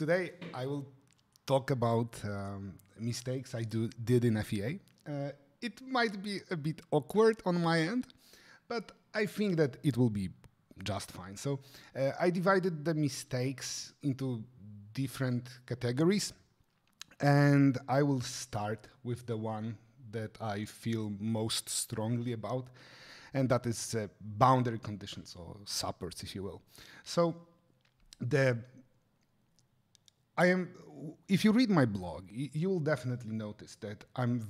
today I will talk about um, mistakes I do, did in FEA. Uh, it might be a bit awkward on my end, but I think that it will be just fine. So uh, I divided the mistakes into different categories, and I will start with the one that I feel most strongly about, and that is uh, boundary conditions or supports, if you will. So the I am. If you read my blog, you will definitely notice that I'm.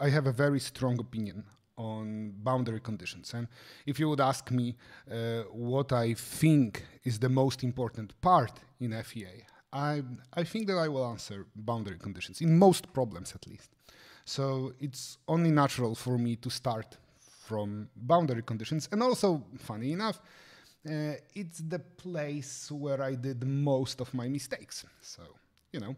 I have a very strong opinion on boundary conditions. And if you would ask me uh, what I think is the most important part in FEA, I, I think that I will answer boundary conditions, in most problems at least. So it's only natural for me to start from boundary conditions. And also, funny enough, uh, it's the place where I did most of my mistakes. So, you know,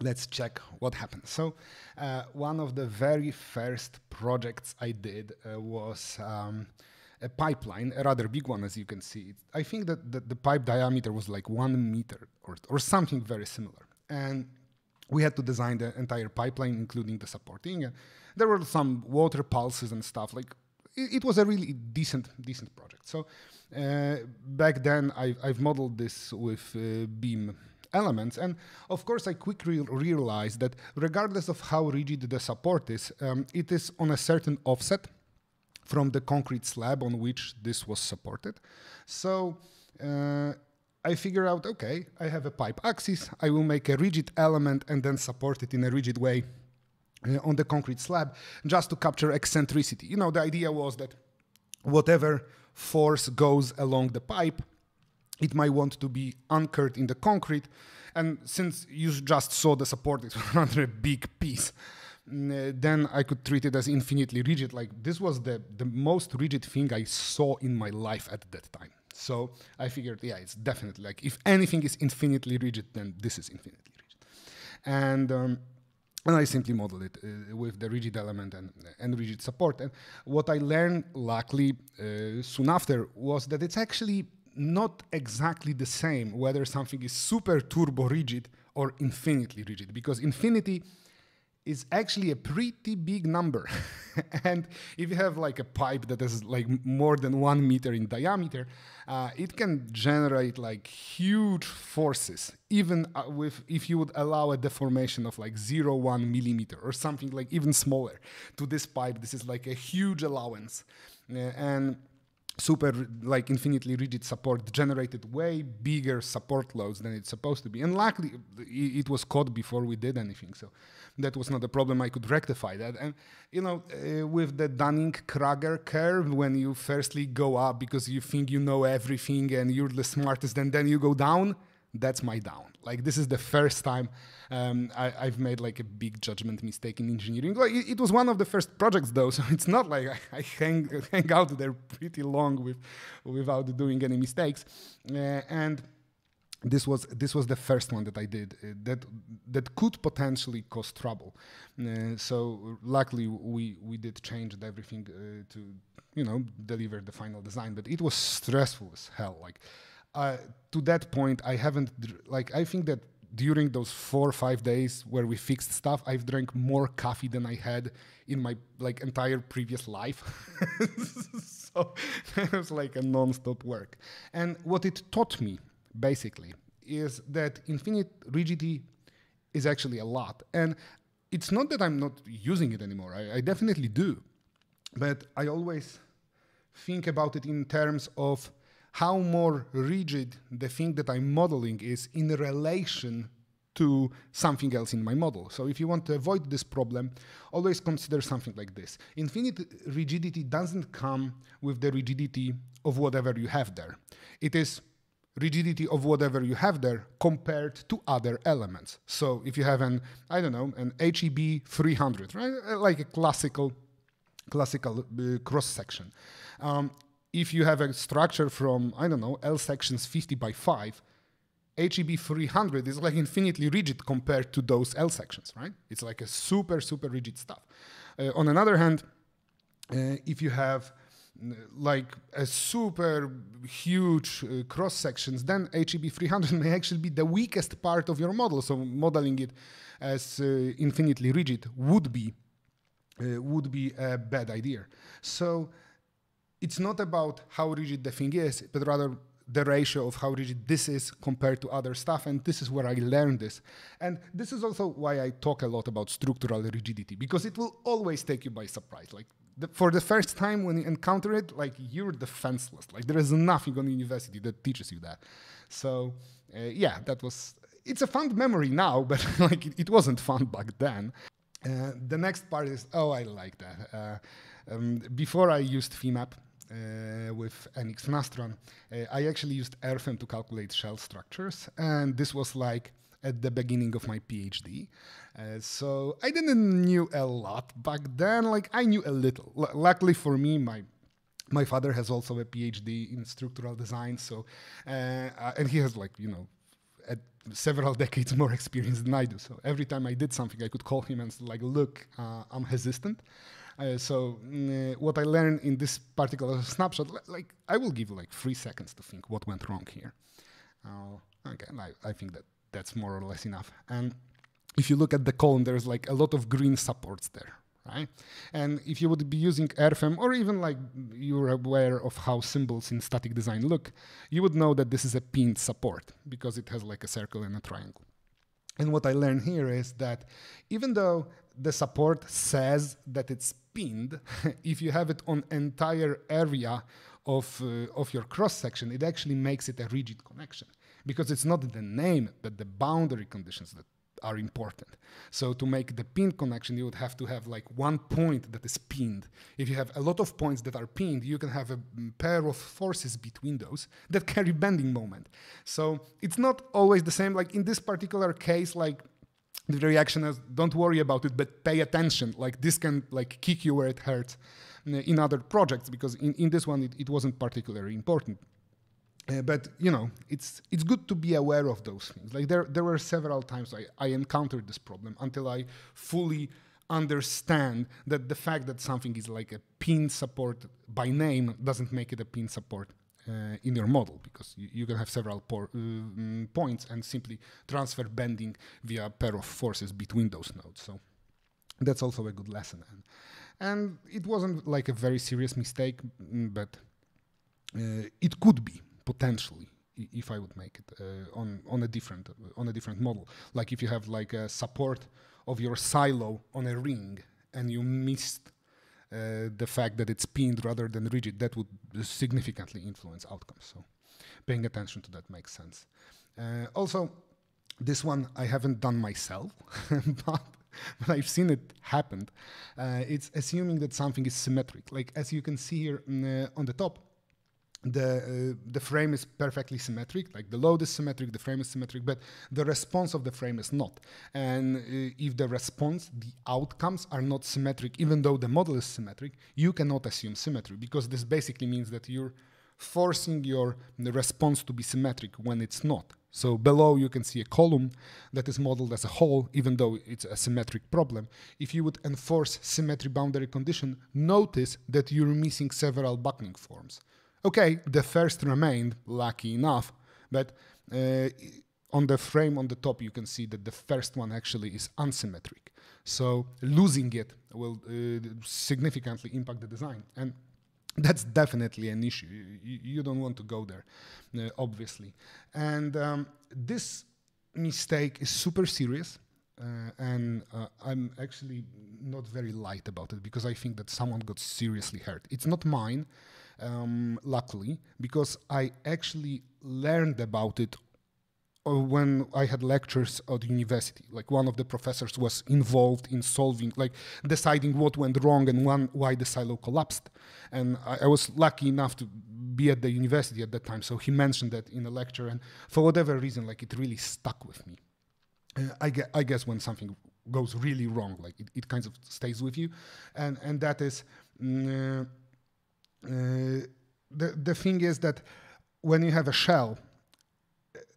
let's check what happened. So, uh, one of the very first projects I did uh, was. Um, a pipeline, a rather big one, as you can see. I think that the, the, pipe diameter was like one meter or, or something very similar. And we had to design the entire pipeline, including the supporting. There were some water pulses and stuff, like it, it was a really decent decent project. So uh, back then I, I've modeled this with uh, Beam elements. And of course, I quickly realized that regardless of how rigid the support is, um, it is on a certain offset from the concrete slab on which this was supported. So uh, I figure out, okay, I have a pipe axis, I will make a rigid element and then support it in a rigid way uh, on the concrete slab just to capture eccentricity. You know, the idea was that whatever force goes along the pipe, it might want to be anchored in the concrete. And since you just saw the support is rather a big piece, mm, uh, then I could treat it as infinitely rigid. Like this was the, the most rigid thing I saw in my life at that time. So I figured, yeah, it's definitely like if anything is infinitely rigid, then this is infinitely rigid. And um, and I simply model it uh, with the rigid element and, and rigid support. And what I learned, luckily, uh, soon after, was that it's actually not exactly the same whether something is super turbo rigid or infinitely rigid, because infinity is actually a pretty big number. and if you have like a pipe that is like more than one meter in diameter, uh, it can generate like huge forces, even uh, with if you would allow a deformation of like zero one millimeter or something like even smaller to this pipe. This is like a huge allowance, uh, and super like infinitely rigid support generated way bigger support loads than it's supposed to be and luckily it was caught before we did anything so that was not a problem i could rectify that and you know uh, with the dunning-kruger curve when you firstly go up because you think you know everything and you're the smartest and then you go down that's my down like this is the first time um, I, have made like a big judgment mistake in engineering. Like it, it, was one of the first projects though, so it's not like I, I hang hang out there pretty long with without doing any mistakes. Uh, and this was this was the first one that I did uh, that that could potentially cause trouble. Uh, so luckily we we did change everything uh, to you know deliver the final design, but it was stressful as hell. Like to that point, I haven't like I think that during those four or five days where we fixed stuff, I've drank more coffee than I had in my like entire previous life. so it was like a non-stop work. And what it taught me basically is that infinite rigidity is actually a lot. And it's not that I'm not using it anymore. I, I definitely do, but I always think about it in terms of how more rigid the thing that I'm modeling is in relation to something else in my model. So if you want to avoid this problem, always consider something like this. Infinite rigidity doesn't come with the rigidity of whatever you have there. It is rigidity of whatever you have there compared to other elements. So if you have an, I don't know, an HEB 300, right? Like a classical classical uh, cross section. Um, if you have a structure from, I don't know, L sections 50 by 5, HEB 300 is like infinitely rigid compared to those L sections, right? It's like a super, super rigid stuff. Uh, on another hand, uh, if you have uh, like a super huge uh, cross sections, then HEB 300 may actually be the weakest part of your model. So modeling it as uh, infinitely rigid would be uh, would be a bad idea. So it's not about how rigid the thing is, but rather the ratio of how rigid this is compared to other stuff. And this is where I learned this. And this is also why I talk a lot about structural rigidity, because it will always take you by surprise. Like the, for the first time when you encounter it, like you're defenseless. Like there is nothing on the university that teaches you that. So uh, yeah, that was, it's a fun memory now, but like it, it wasn't fun back then. Uh, the next part is, oh, I like that. Uh, um, before I used FIMAP, uh, with NX Nastron, uh, I actually used RFM to calculate shell structures, and this was like at the beginning of my PhD. Uh, so I didn't knew a lot back then. Like I knew a little. L luckily for me, my my father has also a PhD in structural design, so uh, and he has like you know several decades more experience than I do. So every time I did something, I could call him and like, look, uh, I'm hesitant. Uh, so uh, what I learned in this particular snapshot, like I will give like three seconds to think what went wrong here. Uh, okay, I, I, think that that's more or less enough. And if you look at the column, there's like a lot of green supports there. Right? And if you would be using RFM or even like you're aware of how symbols in static design look, you would know that this is a pinned support because it has like a circle and a triangle. And what I learned here is that even though the support says that it's pinned, if you have it on entire area of, uh, of your cross section, it actually makes it a rigid connection because it's not the name but the boundary conditions that are important. So to make the pin connection, you would have to have like one point that is pinned. If you have a lot of points that are pinned, you can have a mm, pair of forces between those that carry bending moment. So it's not always the same. Like in this particular case, like the reaction is don't worry about it, but pay attention. Like this can like kick you where it hurts mm, in other projects because in, in this one it, it wasn't particularly important. Uh, but you know, it's it's good to be aware of those things. Like there there were several times I, I encountered this problem until I fully understand that the fact that something is like a pin support by name doesn't make it a pin support uh, in your model because you, can have several por- um, points and simply transfer bending via pair of forces between those nodes. So that's also a good lesson. And, and it wasn't like a very serious mistake, mm, but uh, it could be potentially if I would make it uh, on on a different uh, on a different model. Like if you have like a support of your silo on a ring and you missed uh, the fact that it's pinned rather than rigid, that would significantly influence outcomes. So paying attention to that makes sense. Uh, also, this one I haven't done myself, but but I've seen it happen. Uh, it's assuming that something is symmetric. Like as you can see here mm, uh, on the top, the uh, the frame is perfectly symmetric like the load is symmetric the frame is symmetric but the response of the frame is not and uh, if the response the outcomes are not symmetric even though the model is symmetric you cannot assume symmetry because this basically means that you're forcing your response to be symmetric when it's not so below you can see a column that is modeled as a whole, even though it's a symmetric problem. If you would enforce symmetry boundary condition, notice that you're missing several buckling forms. Okay, the first remained, lucky enough, but uh, on the frame on the top you can see that the first one actually is unsymmetric. So losing it will uh, significantly impact the design. And that's definitely an issue. You, you don't want to go there, uh, obviously. And um, this mistake is super serious. Uh, and uh, I'm actually not very light about it because I think that someone got seriously hurt. It's not mine, um, luckily, because I actually learned about it uh, when I had lectures at university. Like one of the professors was involved in solving, like deciding what went wrong and one, why the silo collapsed. And I, I, was lucky enough to be at the university at that time, so he mentioned that in a lecture. And for whatever reason, like it really stuck with me. Uh, I, ge- I guess when something goes really wrong, like it, it kind of stays with you, and and that is. Mm, uh, uh, the, the thing is that when you have a shell,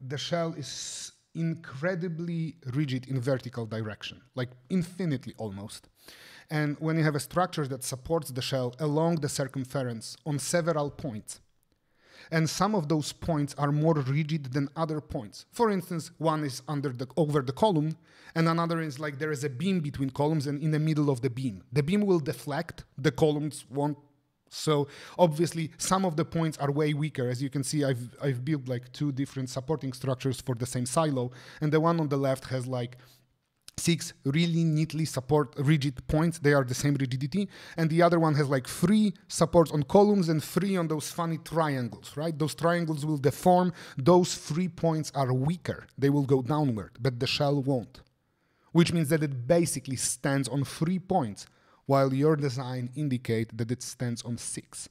the shell is incredibly rigid in vertical direction, like infinitely almost. And when you have a structure that supports the shell along the circumference on several points, and some of those points are more rigid than other points. For instance, one is under the over the column, and another is like there is a beam between columns and in the middle of the beam. The beam will deflect, the columns won't so obviously some of the points are way weaker. As you can see, I've, I've built like two different supporting structures for the same silo. And the one on the left has like six really neatly support rigid points. They are the same rigidity. And the other one has like three supports on columns and three on those funny triangles, right? Those triangles will deform. Those three points are weaker. They will go downward, but the shell won't, which means that it basically stands on three points while your design indicate that it stands on six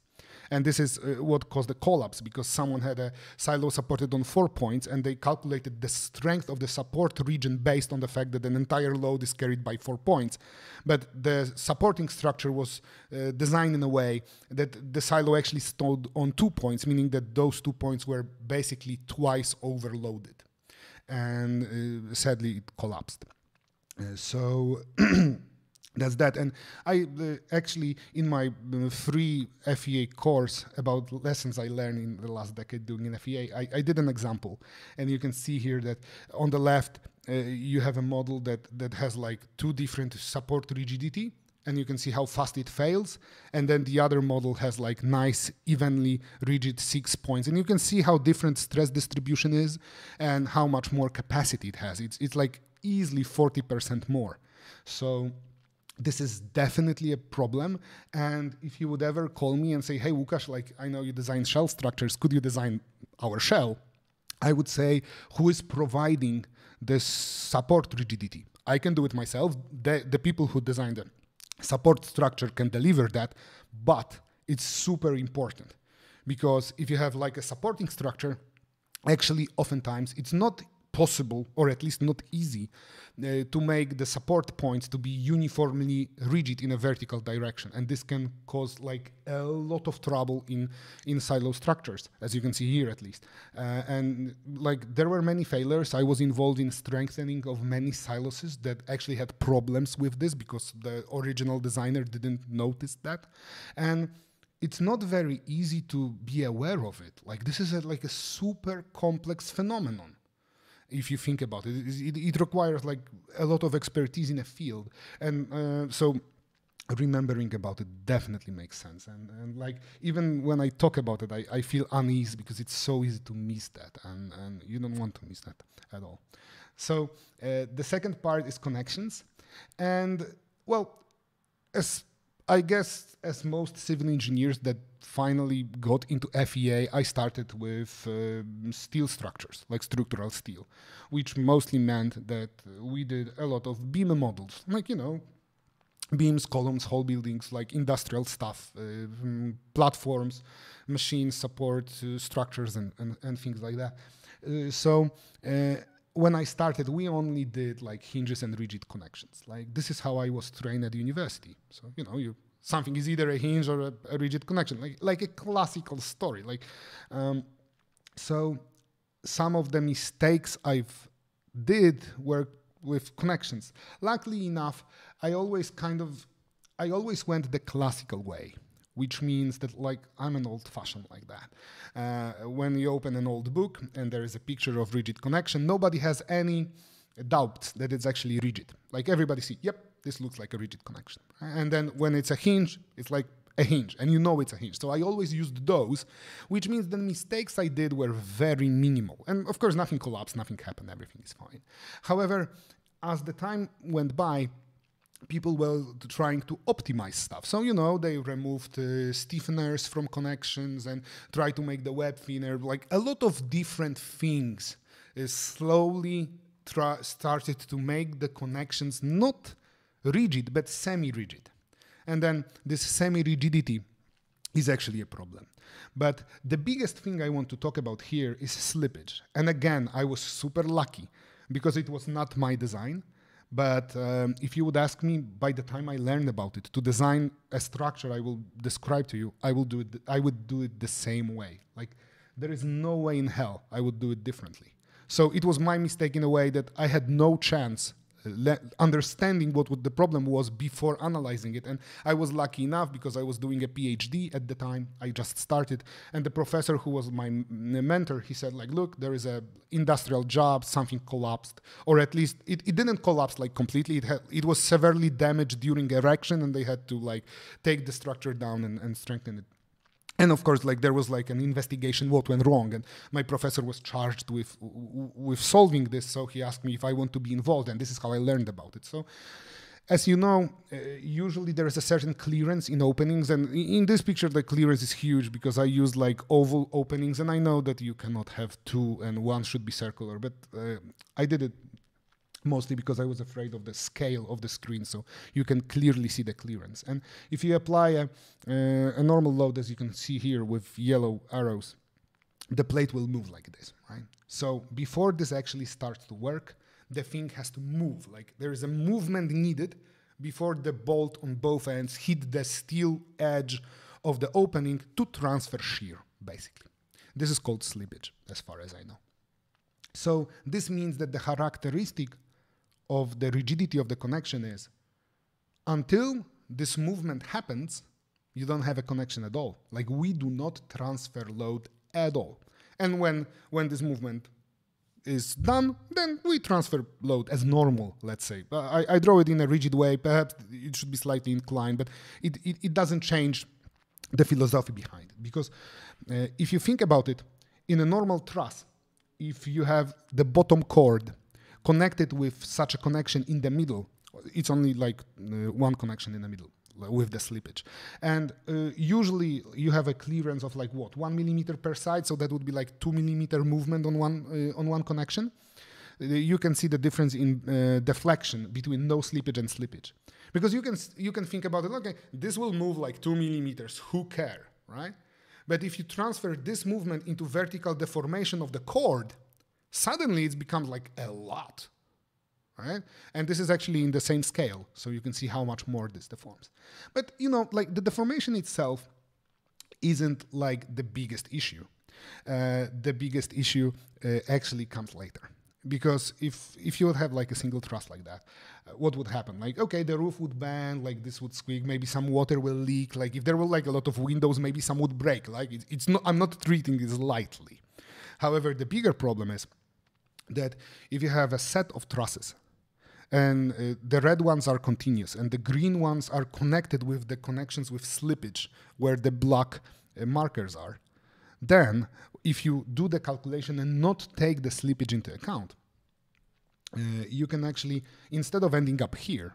and this is uh, what caused the collapse because someone had a silo supported on four points and they calculated the strength of the support region based on the fact that an entire load is carried by four points but the supporting structure was uh, designed in a way that the silo actually stood on two points meaning that those two points were basically twice overloaded and uh, sadly it collapsed uh, so that's that and i uh, actually in my free uh, fea course about lessons i learned in the last decade doing an fea I, I did an example and you can see here that on the left uh, you have a model that that has like two different support rigidity and you can see how fast it fails and then the other model has like nice evenly rigid six points and you can see how different stress distribution is and how much more capacity it has it's it's like easily 40% more so this is definitely a problem. And if you would ever call me and say, hey, Wukash, like, I know you design shell structures, could you design our shell? I would say, who is providing this support rigidity? I can do it myself. The, the people who design the support structure can deliver that, but it's super important because if you have like a supporting structure, actually, oftentimes it's not possible, or at least not easy, uh, to make the support points to be uniformly rigid in a vertical direction. And this can cause like a lot of trouble in, in silo structures, as you can see here at least. Uh, and like there were many failures. I was involved in strengthening of many silos that actually had problems with this because the original designer didn't notice that. And it's not very easy to be aware of it. Like this is a, like a super complex phenomenon if you think about it. It, it, it requires like a lot of expertise in a field, and uh, so remembering about it definitely makes sense and, and like even when i talk about it I, I feel uneasy because it's so easy to miss that and, and you don't want to miss that at all so uh, the second part is connections and well as I guess, as most civil engineers that finally got into FEA, I started with uh, steel structures, like structural steel, which mostly meant that we did a lot of beam models, like, you know, beams, columns, whole buildings, like industrial stuff, uh, platforms, machine support uh, structures, and, and, and, things like that. Uh, so, uh, when I started, we only did like hinges and rigid connections. Like this is how I was trained at university. So you know, you something is either a hinge or a, a rigid connection, like like a classical story. Like, um, so some of the mistakes I've did were with connections. Luckily enough, I always kind of I always went the classical way which means that like I'm an old fashioned like that. Uh, when you open an old book and there is a picture of rigid connection, nobody has any doubt that it's actually rigid. Like everybody see, yep, this looks like a rigid connection. And then when it's a hinge, it's like a hinge and you know it's a hinge so i always used those which means the mistakes i did were very minimal and of course nothing collapsed nothing happened everything is fine however as the time went by people were trying to optimize stuff. So, you know, they removed uh, stiffeners from connections and try to make the web thinner. Like a lot of different things uh, slowly started to make the connections not rigid, but semi rigid. And then this semi rigidity is actually a problem. But the biggest thing I want to talk about here is slippage. And again, I was super lucky because it was not my design but um, if you would ask me, by the time I learned about it, to design a structure I will describe to you, I will do it. I would do it the same way. Like there is no way in hell I would do it differently. So it was my mistake in a way that I had no chance le- understanding what the problem was before analyzing it. And I was lucky enough because I was doing a PhD at the time. I just started, and the professor who was my m- mentor, he said, like, look, there is a industrial job, something collapsed, or at least it, it didn't collapse like completely. It had, it was severely damaged during erection, and they had to like take the structure down and, and strengthen it and of course like there was like an investigation what went wrong and my professor was charged with with solving this so he asked me if i want to be involved and this is how i learned about it so as you know uh, usually there is a certain clearance in openings and in this picture the clearance is huge because i used like oval openings and i know that you cannot have two and one should be circular but uh, i did it mostly because I was afraid of the scale of the screen. So you can clearly see the clearance. And if you apply a, uh, a normal load, as you can see here with yellow arrows, the plate will move like this, right? So before this actually starts to work, the thing has to move. Like there is a movement needed before the bolt on both ends hit the steel edge of the opening to transfer shear, basically. This is called slippage, as far as I know. So this means that the characteristic of the rigidity of the connection is until this movement happens, you don't have a connection at all. Like we do not transfer load at all. And when, when this movement is done, then we transfer load as normal, let's say. I, I draw it in a rigid way, perhaps it should be slightly inclined, but it, it, it doesn't change the philosophy behind it. Because uh, if you think about it, in a normal truss, if you have the bottom chord connected with such a connection in the middle. It's only like uh, one connection in the middle with the slippage. And uh, usually you have a clearance of like what one millimeter per side, so that would be like two millimeter movement on one uh, on one connection. Uh, you can see the difference in uh, deflection between no slippage and slippage, because you can you can think about it. Okay, this will move like two millimeters. Who care, right? But if you transfer this movement into vertical deformation of the cord. Suddenly it becomes like a lot, right? And this is actually in the same scale, so you can see how much more this deforms. But you know, like the deformation itself isn't like the biggest issue. Uh, the biggest issue uh, actually comes later because if if you would have like a single truss like that uh, what would happen like okay the roof would bend like this would squeak maybe some water will leak like if there were like a lot of windows maybe some would break like it's not i'm not treating this lightly However, the bigger problem is that if you have a set of trusses, and uh, the red ones are continuous, and the green ones are connected with the connections with slippage where the block uh, markers are, then if you do the calculation and not take the slippage into account, uh, you can actually, instead of ending up here,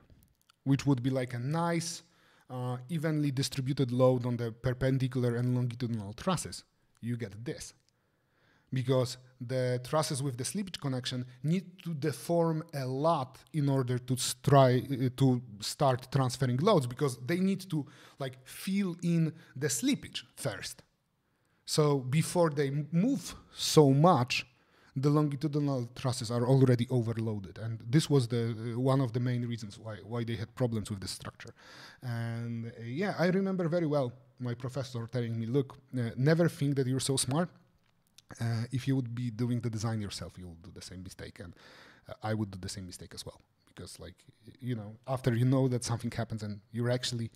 which would be like a nice, uh, evenly distributed load on the perpendicular and longitudinal trusses, you get this because the trusses with the slippage connection need to deform a lot in order to try to start transferring loads because they need to like fill in the slippage first. So before they move so much, the longitudinal trusses are already overloaded, and this was the uh, one of the main reasons why why they had problems with this structure. And uh, yeah, I remember very well my professor telling me, "Look, uh, never think that you're so smart." Uh, if you would be doing the design yourself, you'll do the same mistake, and uh, I would do the same mistake as well. Because, like, you know, after you know that something happens and you're actually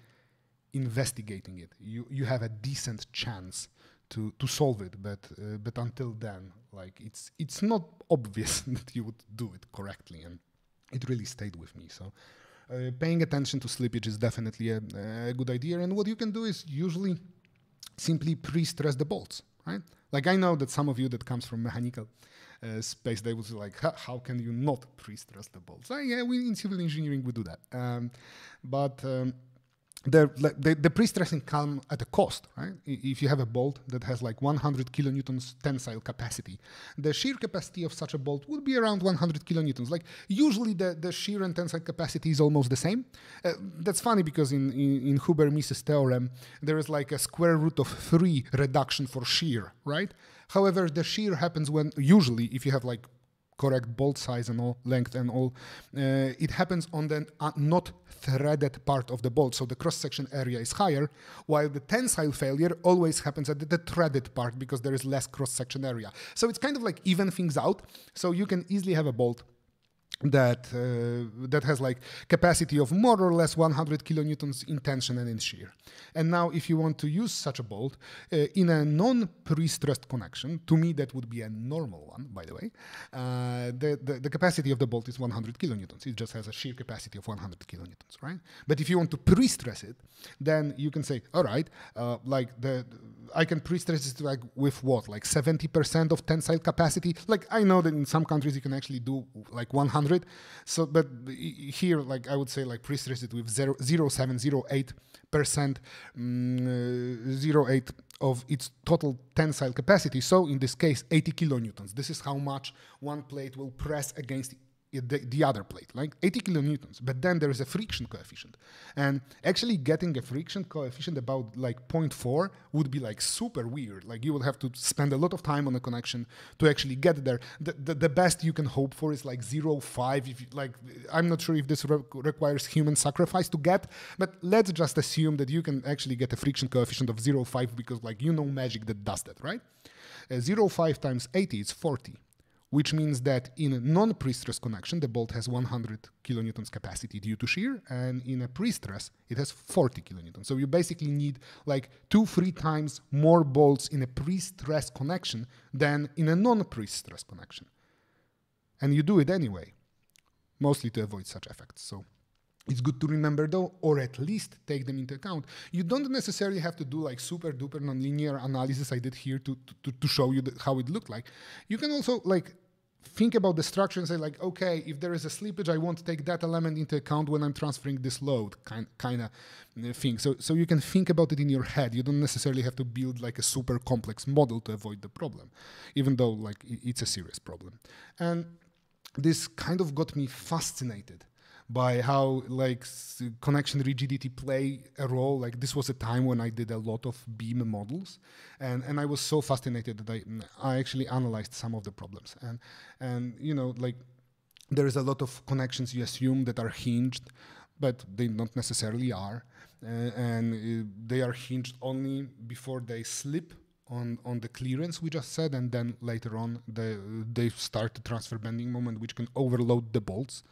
investigating it, you you have a decent chance to to solve it. But uh, but until then, like, it's it's not obvious that you would do it correctly, and it really stayed with me. So. Uh, paying attention to slippage is definitely a, a good idea, and what you can do is usually simply pre-stress the bolts, right? Like I know that some of you that comes from mechanical uh, space, they would be like, how can you not pre-stress the bolts? So, yeah, we in civil engineering we do that, um, but. Um, the, the, pre-stressing come at a cost, right? If you have a bolt that has like 100 kilonewtons tensile capacity, the shear capacity of such a bolt would be around 100 kilonewtons. Like usually the, the shear and tensile capacity is almost the same. Uh, that's funny because in, in, in Huber-Mises theorem, there is like a square root of three reduction for shear, right? However, the shear happens when usually if you have like correct bolt size and all length and all uh, it happens on the uh, not threaded part of the bolt so the cross section area is higher while the tensile failure always happens at the, the threaded part because there is less cross section area so it's kind of like even things out so you can easily have a bolt that uh, that has like capacity of more or less 100 kilonewtons in tension and in shear. And now, if you want to use such a bolt uh, in a non-pre-stressed connection, to me that would be a normal one, by the way. Uh, the, the, the capacity of the bolt is 100 kilonewtons. It just has a shear capacity of 100 kilonewtons, right? But if you want to pre-stress it, then you can say, all right, uh, like the I can pre-stress it like with what, like 70% of tensile capacity. Like I know that in some countries you can actually do like 100 100. So, but here, like I would say, like pre-stressed with 0, 0.708 percent, mm, zero eight of its total tensile capacity. So in this case, 80 kilonewtons. This is how much one plate will press against the, the, other plate, like 80 kilonewtons. But then there is a friction coefficient. And actually getting a friction coefficient about like 0.4 would be like super weird. Like you will have to spend a lot of time on a connection to actually get there. The, the, the best you can hope for is like 0.5. If you, like I'm not sure if this re requires human sacrifice to get, but let's just assume that you can actually get a friction coefficient of 0.5 because like you know magic that does that, right? Uh, 0.5 times 80 is 40 which means that in a non-pre-stress connection, the bolt has 100 kilonewtons capacity due to shear, and in a pre-stress, it has 40 kilonewtons. So you basically need like two, three times more bolts in a pre-stress connection than in a non-pre-stress connection. And you do it anyway, mostly to avoid such effects. So it's good to remember though, or at least take them into account. You don't necessarily have to do like super duper nonlinear analysis I did here to, to, to show you how it looked like. You can also like think about the structure and say like, okay, if there is a slippage, I won't take that element into account when I'm transferring this load kind kind of uh, thing. So so you can think about it in your head. You don't necessarily have to build like a super complex model to avoid the problem, even though like it's a serious problem. And this kind of got me fascinated by how like connection rigidity play a role. Like this was a time when I did a lot of beam models, and and I was so fascinated that I mm, I actually analyzed some of the problems, and and you know like there is a lot of connections you assume that are hinged, but they not necessarily are, uh, and uh, they are hinged only before they slip on on the clearance we just said, and then later on the, they start the transfer bending moment, which can overload the bolts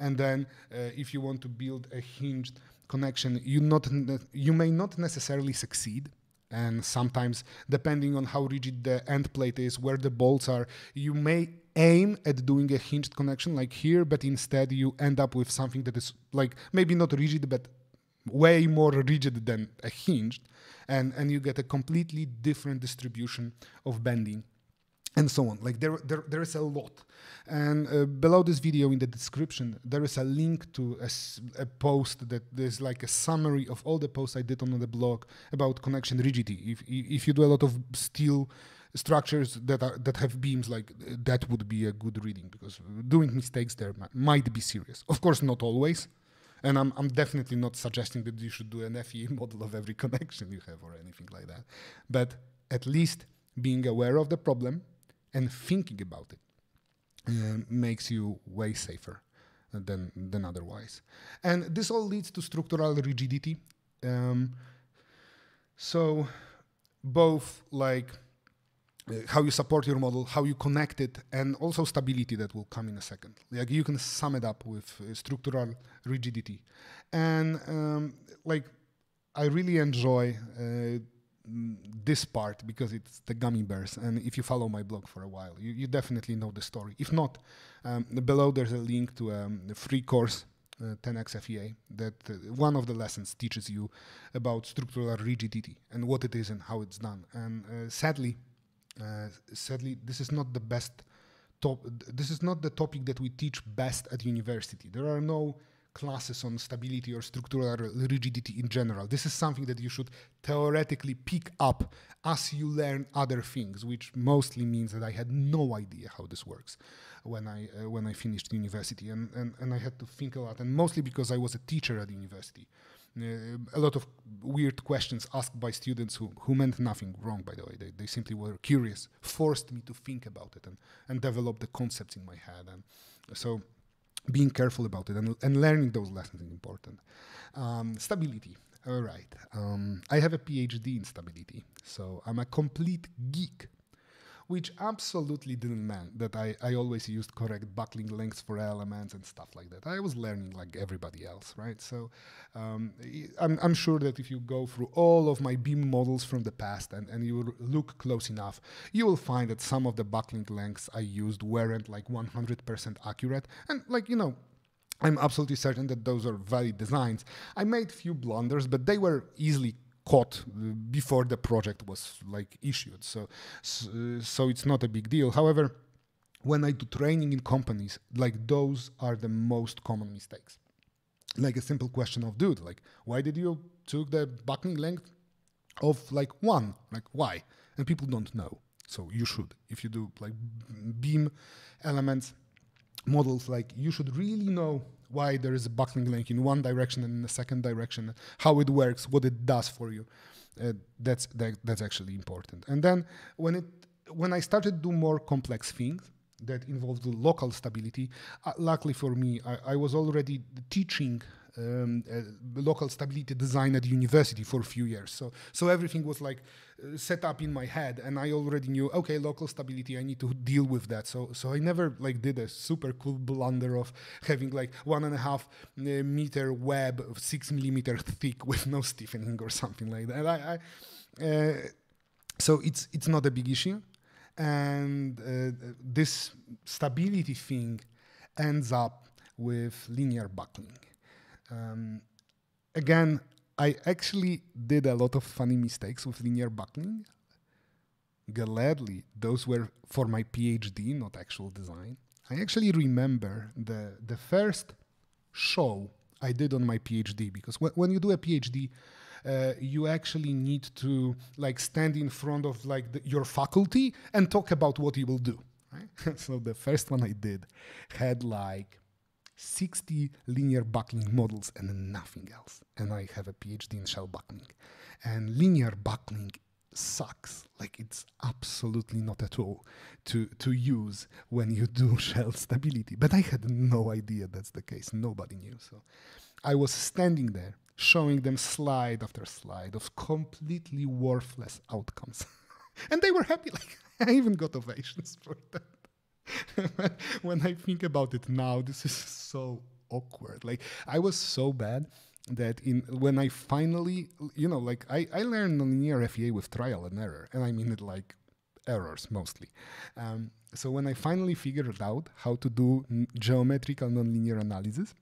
and then uh, if you want to build a hinged connection, you, not you may not necessarily succeed and sometimes depending on how rigid the end plate is where the bolts are you may aim at doing a hinged connection like here but instead you end up with something that is like maybe not rigid but way more rigid than a hinged and and you get a completely different distribution of bending and so on. Like there, there, there is a lot. And uh, below this video in the description, there is a link to a, post post that is like a summary of all the posts I did on the blog about connection rigidity. If, if you do a lot of steel structures that are that have beams, like that would be a good reading because doing mistakes there might be serious. Of course, not always. And I'm, I'm definitely not suggesting that you should do an FE model of every connection you have or anything like that. But at least being aware of the problem and thinking about it uh, makes you way safer uh, than than otherwise. And this all leads to structural rigidity. Um, so both like uh, how you support your model, how you connect it, and also stability that will come in a second. Like you can sum it up with uh, structural rigidity, and um, like I really enjoy uh, this part because it's the gummy bears and if you follow my blog for a while you, you definitely know the story if not um, below there's a link to um, a free course uh, 10x FEA that uh, one of the lessons teaches you about structural rigidity and what it is and how it's done and uh, sadly uh, sadly this is not the best top this is not the topic that we teach best at university there are no classes on stability or structural rigidity in general. This is something that you should theoretically pick up as you learn other things, which mostly means that I had no idea how this works when I uh, when I finished university, and, and and I had to think a lot, and mostly because I was a teacher at university. Uh, a lot of weird questions asked by students who, who meant nothing wrong, by the way. They, they simply were curious, forced me to think about it and, and develop the concepts in my head. And so being careful about it and, and learning those lessons is important. Um, stability. All right. Um, I have a PhD in stability, so I'm a complete geek which absolutely didn't mean that I, I always used correct buckling lengths for elements and stuff like that. I was learning like everybody else, right? So um, I'm, I'm sure that if you go through all of my beam models from the past and, and you look close enough, you will find that some of the buckling lengths I used weren't like 100% accurate. And like, you know, I'm absolutely certain that those are valid designs. I made few blunders, but they were easily Caught before the project was like issued. So, so, it's not a big deal. However, when I do training in companies, like those are the most common mistakes. Like a simple question of, dude, like, why did you took the buckling length of like one? Like, why? And people don't know. So you should, if you do like beam elements models, like you should really know why there is a buckling link in one direction and in the second direction, how it works, what it does for you. Uh, that's that, that's actually important. And then when it when I started to do more complex things that involved local stability, uh, luckily for me, I, I was already teaching um, local stability design at university for a few years. So, so everything was like uh, set up in my head, and I already knew, okay, local stability, I need to deal with that. So, so I never like did a super cool blunder of having like one and a half uh, meter web, of six millimeter thick with no stiffening or something like that. I, I, uh, so it's it's not a big issue, and uh, this stability thing ends up with linear buckling. Um, again, I actually did a lot of funny mistakes with linear buckling. Gladly, those were for my PhD, not actual design. I actually remember the the first show I did on my PhD because wh when you do a PhD, uh, you actually need to like stand in front of like the, your faculty and talk about what you will do. Right? so the first one I did had like 60 linear buckling models and nothing else. And I have a PhD in shell buckling. And linear buckling sucks. Like it's absolutely not at all to, to use when you do shell stability. But I had no idea that's the case. Nobody knew. So I was standing there showing them slide after slide of completely worthless outcomes. and they were happy. Like I even got ovations for that. when I think about it now, this is so awkward. Like I was so bad that in when I finally, you know, like I, I learned nonlinear FEA with trial and error, and I mean it like errors mostly. Um, so when I finally figured out how to do geometrical nonlinear analysis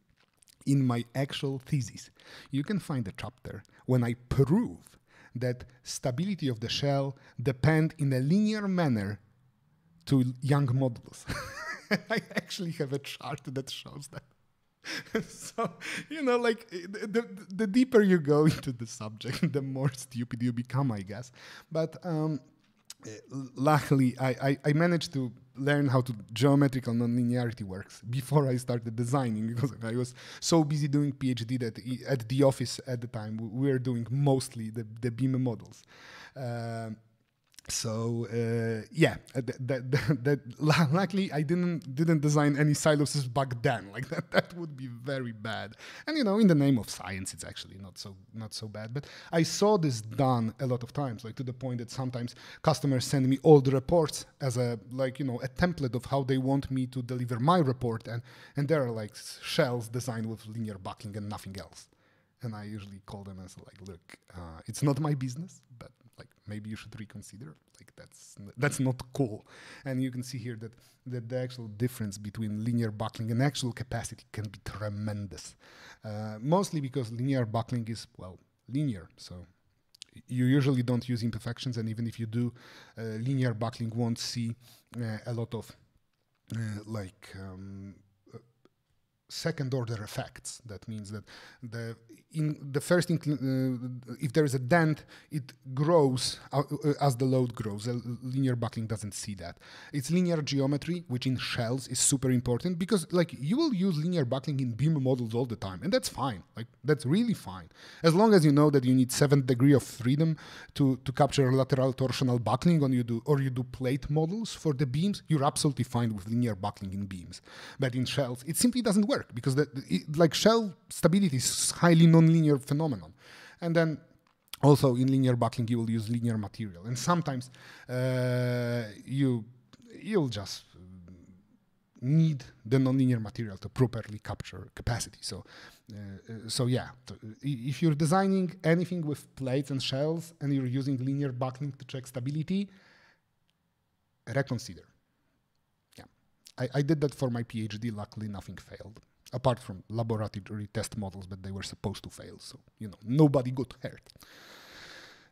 in my actual thesis, you can find a chapter when I prove that stability of the shell depend in a linear manner to young models. I actually have a chart that shows that. so you know like the, the deeper you go into the subject the more stupid you become i guess but um, luckily I, I, I managed to learn how to geometrical nonlinearity works before i started designing because i was so busy doing phd that at the office at the time we were doing mostly the, the beam models uh, so uh, yeah uh, that, that, that, that, luckily i didn't didn't design any silos back then like that that would be very bad and you know in the name of science it's actually not so not so bad but i saw this done a lot of times like to the point that sometimes customers send me old reports as a like you know a template of how they want me to deliver my report and and there are like shells designed with linear bucking and nothing else and i usually call them and say like look uh, it's not my business but like maybe you should reconsider like that's that's not cool and you can see here that that the actual difference between linear buckling and actual capacity can be tremendous uh, mostly because linear buckling is well linear so you usually don't use imperfections and even if you do uh, linear buckling won't see uh, a lot of uh, like um, uh, second order effects that means that the in the first, uh, if there is a dent, it grows uh, as the load grows. A linear buckling doesn't see that. It's linear geometry, which in shells is super important because like you will use linear buckling in beam models all the time, and that's fine. Like that's really fine, as long as you know that you need seventh degree of freedom to to capture lateral torsional buckling, on you do or you do plate models for the beams, you're absolutely fine with linear buckling in beams. But in shells, it simply doesn't work because the it, like shell stability is highly non nonlinear phenomenon. And then also in linear buckling, you will use linear material. And sometimes uh, you, you'll just need the nonlinear material to properly capture capacity. So, uh, uh so yeah, if you're designing anything with plates and shells and you're using linear buckling to check stability, reconsider. Yeah, I did that for my PhD. Luckily, nothing failed apart from laboratory test models but they were supposed to fail. So, you know, nobody got hurt.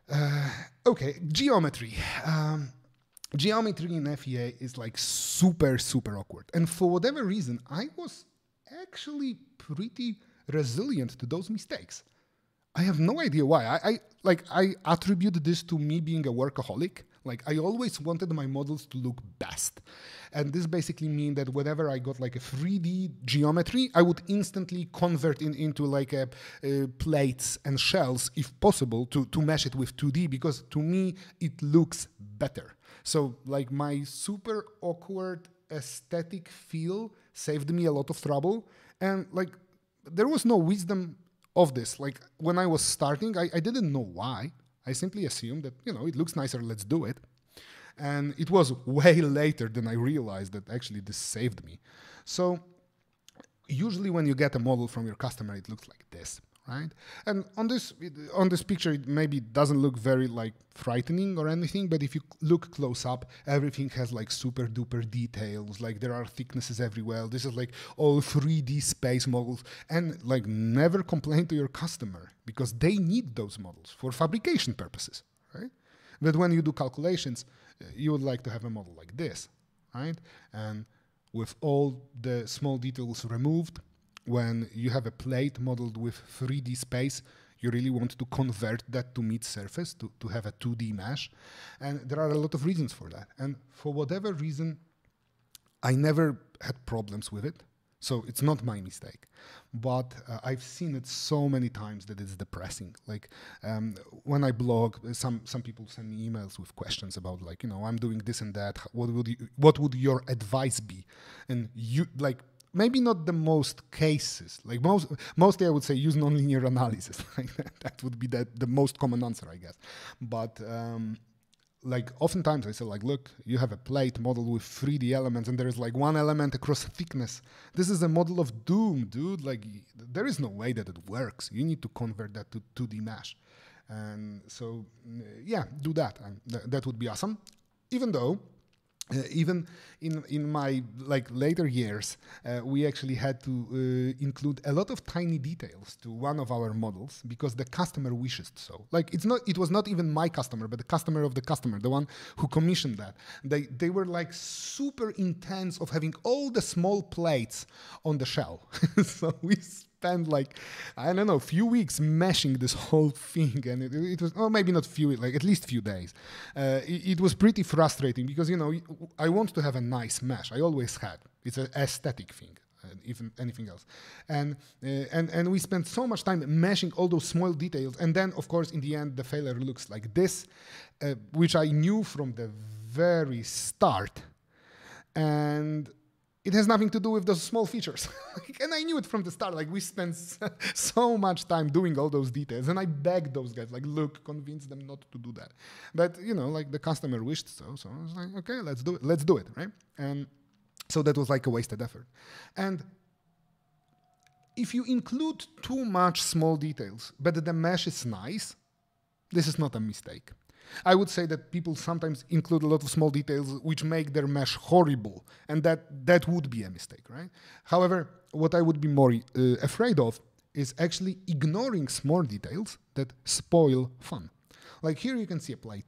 Uh, okay, geometry. Um, geometry in FEA is like super, super awkward. And for whatever reason, I was actually pretty resilient to those mistakes. I have no idea why. I, I like I attribute this to me being a workaholic like I always wanted my models to look best. And this basically mean that whenever I got like a 3D geometry, I would instantly convert it into like a, uh, plates and shells if possible to, to mesh it with 2D because to me it looks better. So like my super awkward aesthetic feel saved me a lot of trouble. And like there was no wisdom of this. Like when I was starting, I, I didn't know why. I simply assumed that, you know, it looks nicer, let's do it. And it was way later than I realized that actually this saved me. So usually when you get a model from your customer, it looks like this right? And on this on this picture, it maybe doesn't look very like frightening or anything, but if you look close up, everything has like super duper details. Like there are thicknesses everywhere. This is like all 3D space models, and like never complain to your customer because they need those models for fabrication purposes, right? But when you do calculations, eh, you would like to have a model like this, right? And with all the small details removed, when you have a plate modeled with 3D space, you really want to convert that to meet surface to, to have a 2D mesh. And there are a lot of reasons for that. And for whatever reason, I never had problems with it. So it's not my mistake, but uh, I've seen it so many times that it's depressing. Like um, when I blog, some some people send me emails with questions about like you know I'm doing this and that. What would you, what would your advice be? And you like maybe not the most cases like most mostly i would say use nonlinear analysis like that, that would be the most common answer i guess but um, like oftentimes I say like, look, you have a plate model with 3D elements and there is like one element across a thickness. This is a model of doom, dude. Like there is no way that it works. You need to convert that to 2D mesh. And so yeah, do that. And th that would be awesome. Even though uh, even in in my like later years, uh, we actually had to uh, include a lot of tiny details to one of our models because the customer wishes so. Like it's not it was not even my customer, but the customer of the customer, the one who commissioned that. They they were like super intense of having all the small plates on the shell. so we spent like I don't know, a few weeks mashing this whole thing, and it, it was, or maybe not few, like at least few days. Uh, it, it was pretty frustrating because you know I want to have a nice mesh. I always had. It's an aesthetic thing uh, even anything else. And uh, and and we spent so much time meshing all those small details, and then of course in the end the failure looks like this, uh, which I knew from the very start, and it has nothing to do with those small features. and I knew it from the start. Like we spent so much time doing all those details, and I begged those guys, like, look, convince them not to do that. But you know, like the customer wished so, so I was like, okay, let's do it, let's do it, right? And so that was like a wasted effort. And if you include too much small details, but the mesh is nice, this is not a mistake. I would say that people sometimes include a lot of small details which make their mesh horrible, and that, that would be a mistake, right? However, what I would be more uh, afraid of is actually ignoring small details that spoil fun. Like here you can see a plate.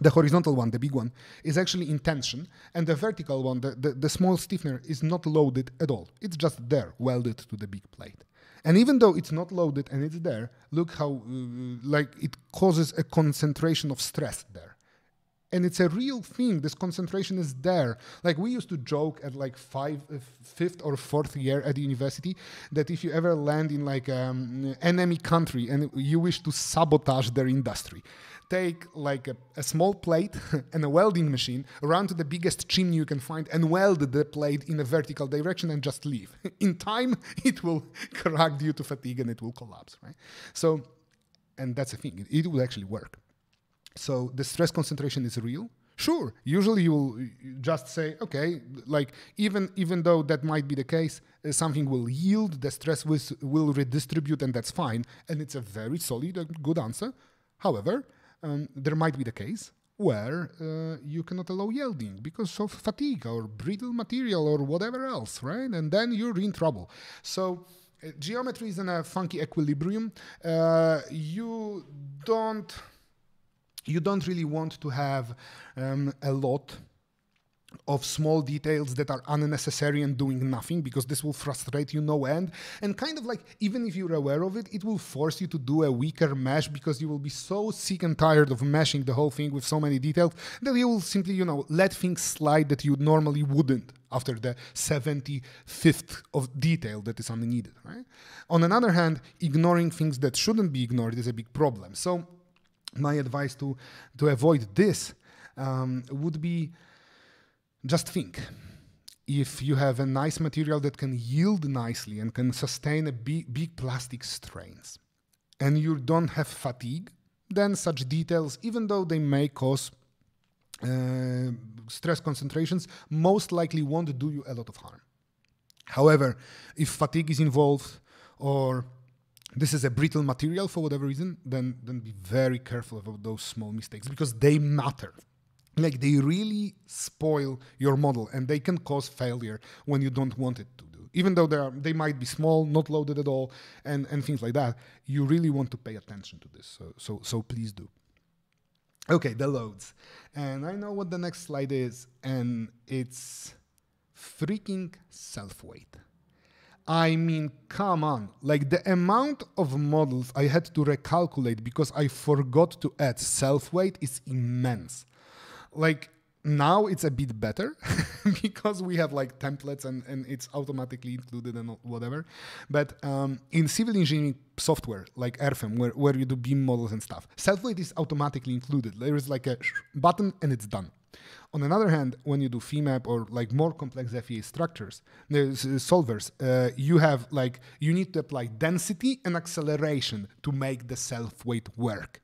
The horizontal one, the big one, is actually in tension, and the vertical one, the, the, the small stiffener, is not loaded at all. It's just there, welded to the big plate. And even though it's not loaded and it's there, look how uh, like it causes a concentration of stress there and it's a real thing this concentration is there like we used to joke at like five, uh, fifth or fourth year at the university that if you ever land in like um, an um, enemy country and you wish to sabotage their industry take like a, a small plate and a welding machine around to the biggest chimney you can find and weld the plate in a vertical direction and just leave. in time, it will crack due to fatigue and it will collapse, right? So, and that's the thing, it, it will actually work. So the stress concentration is real. Sure, usually you'll just say, okay, like even even though that might be the case, uh, something will yield, the stress will, will redistribute, and that's fine. And it's a very solid, good answer. However, um, there might be the case where uh, you cannot allow yielding because of fatigue or brittle material or whatever else, right? And then you're in trouble. So uh, geometry is in a funky equilibrium. Uh, you don't you don't really want to have um, a lot of small details that are unnecessary and doing nothing because this will frustrate you no end and kind of like even if you're aware of it it will force you to do a weaker mesh because you will be so sick and tired of meshing the whole thing with so many details that you will simply you know let things slide that you normally wouldn't after the 75th of detail that is unneeded right on another hand ignoring things that shouldn't be ignored is a big problem so my advice to to avoid this um, would be just think if you have a nice material that can yield nicely and can sustain a big, big plastic strains, and you don't have fatigue, then such details, even though they may cause uh, stress concentrations, most likely won't do you a lot of harm. However, if fatigue is involved or this is a brittle material for whatever reason, then, then be very careful about those small mistakes because they matter like they really spoil your model and they can cause failure when you don't want it to do even though they are they might be small not loaded at all and and things like that you really want to pay attention to this so so so please do okay the loads and i know what the next slide is and it's freaking self weight I mean, come on. Like the amount of models I had to recalculate because I forgot to add self weight is immense like now it's a bit better because we have like templates and, and it's automatically included and whatever. But um, in civil engineering software like RFM, where, where you do beam models and stuff, self-weight is automatically included. There is like a button and it's done. On another hand, when you do FEMAP or like more complex FEA structures, there's uh, solvers, uh, you have like, you need to apply density and acceleration to make the self-weight work.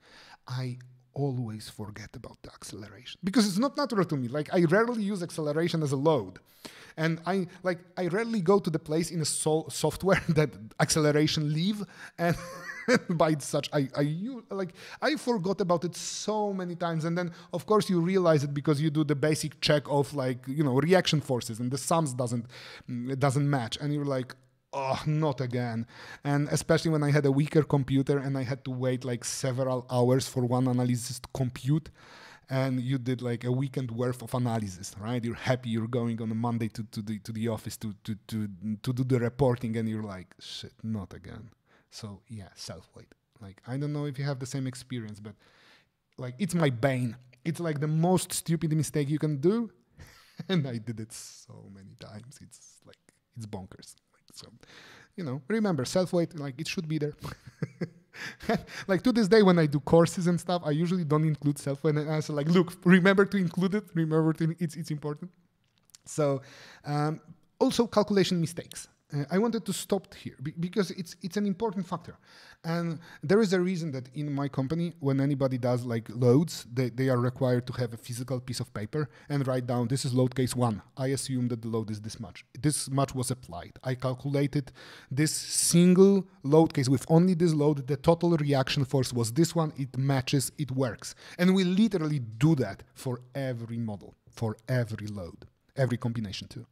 I always forget about the acceleration because it's not natural to me. Like I rarely use acceleration as a load, and I like I rarely go to the place in a so- software that acceleration leave and. by such I, I you like I forgot about it so many times and then of course you realize it because you do the basic check of like you know reaction forces and the sums doesn't mm, doesn't match and you're like oh not again and especially when i had a weaker computer and i had to wait like several hours for one analysis to compute and you did like a weekend worth of analysis right you're happy you're going on a monday to, to the to the office to to to to do the reporting and you're like shit not again so yeah self weight like i don't know if you have the same experience but like it's my bane it's like the most stupid mistake you can do and i did it so many times it's like it's bonkers so, you know, remember self weight, like it should be there. like to this day, when I do courses and stuff, I usually don't include self weight. And I say, like, look, remember to include it. Remember to, it's, it's important. So, um, also calculation mistakes. Uh, I wanted to stop here because it's, it's an important factor. And there is a reason that in my company, when anybody does like loads, they, they are required to have a physical piece of paper and write down this is load case one. I assume that the load is this much. This much was applied. I calculated this single load case with only this load. The total reaction force was this one. It matches, it works. And we literally do that for every model, for every load, every combination too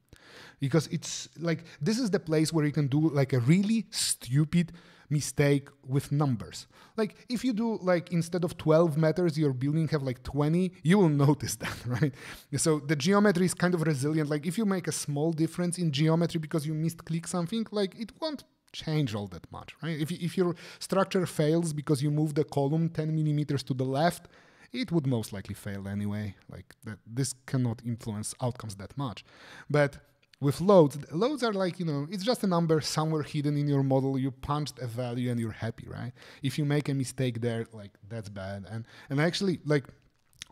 because it's like this is the place where you can do like a really stupid mistake with numbers. Like if you do like instead of 12 meters, your building have like 20, you will notice that, right? So the geometry is kind of resilient. Like if you make a small difference in geometry because you missed click something, like it won't change all that much, right? If, if your structure fails because you move the column 10 millimeters to the left, it would most likely fail anyway. Like that, this cannot influence outcomes that much. But with loads, loads are like, you know, it's just a number somewhere hidden in your model. You punched a value and you're happy, right? If you make a mistake there, like that's bad. And and actually like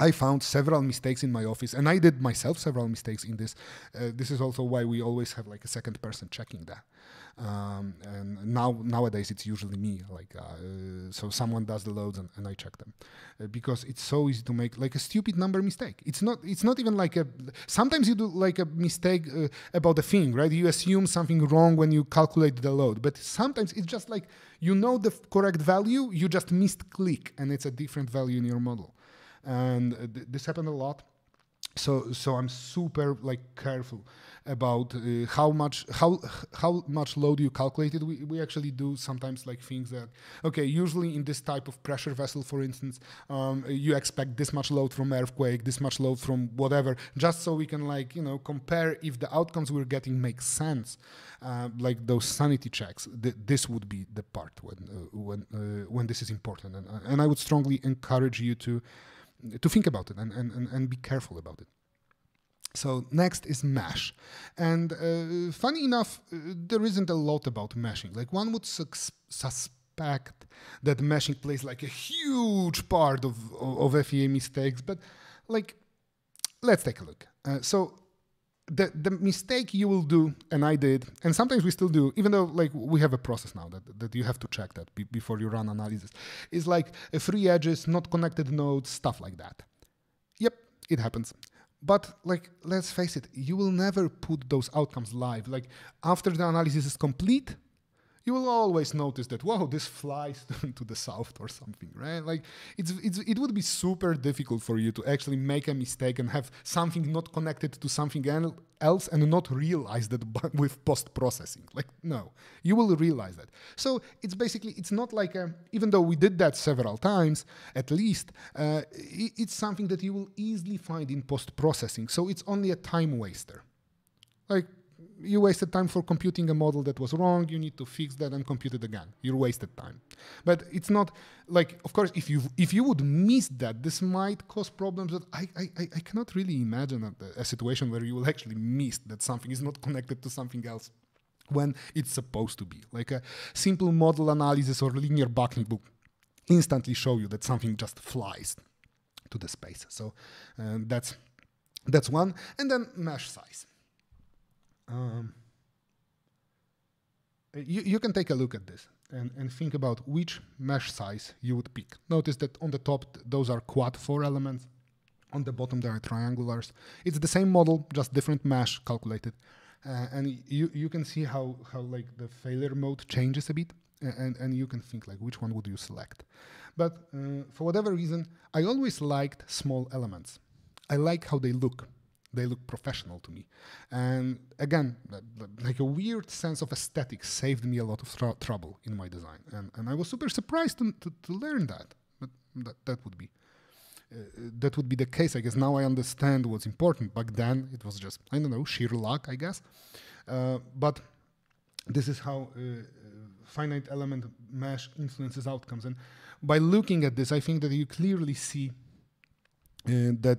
I found several mistakes in my office, and I did myself several mistakes in this. Uh, this is also why we always have like a second person checking that. Um, and now nowadays it's usually me. Like uh, so, someone does the loads and, and I check them uh, because it's so easy to make like a stupid number mistake. It's not. It's not even like a. Sometimes you do like a mistake uh, about the thing, right? You assume something wrong when you calculate the load, but sometimes it's just like you know the correct value, you just missed click, and it's a different value in your model. And uh, th this happened a lot so so i'm super like careful about uh, how much how how much load you calculated we, we actually do sometimes like things that okay usually in this type of pressure vessel for instance um, you expect this much load from earthquake this much load from whatever just so we can like you know compare if the outcomes we're getting make sense uh, like those sanity checks th- this would be the part when uh, when uh, when this is important and, and i would strongly encourage you to to think about it and, and, and be careful about it. So next is mesh. And uh, funny enough, uh, there isn't a lot about meshing. Like one would suspect that meshing plays like a huge part of, of, of FEA mistakes, but like, let's take a look. Uh, so the the mistake you will do and i did and sometimes we still do even though like we have a process now that, that you have to check that before you run analysis is like a uh, free edges not connected nodes stuff like that yep it happens but like let's face it you will never put those outcomes live like after the analysis is complete you will always notice that wow this flies to the south or something right like it's, it's it would be super difficult for you to actually make a mistake and have something not connected to something else and not realize that with post processing like no you will realize that so it's basically it's not like a, even though we did that several times at least uh, it's something that you will easily find in post processing so it's only a time waster like you wasted time for computing a model that was wrong. You need to fix that and compute it again. You're wasted time. But it's not like, of course, if you if you would miss that, this might cause problems that I I, I cannot really imagine a, a situation where you will actually miss that something is not connected to something else when it's supposed to be. Like a simple model analysis or linear buckling book instantly show you that something just flies to the space. So uh, that's that's one. And then mesh size. Um, you, you can take a look at this and, and think about which mesh size you would pick. Notice that on the top, those are quad four elements. On the bottom, there are triangulars. It's the same model, just different mesh calculated. Uh, and you, you can see how, how like the failure mode changes a bit. And, and you can think like which one would you select but uh, for whatever reason i always liked small elements i like how they look they look professional to me. And again, like a weird sense of aesthetic saved me a lot of tr- trouble in my design. And, and I was super surprised to, to, to learn that. But that, that would be. Uh, that would be the case, I guess. Now I understand what's important. Back then, it was just I don't know sheer luck, I guess. Uh, but this is how uh, finite element mesh influences outcomes. And by looking at this, I think that you clearly see uh, that,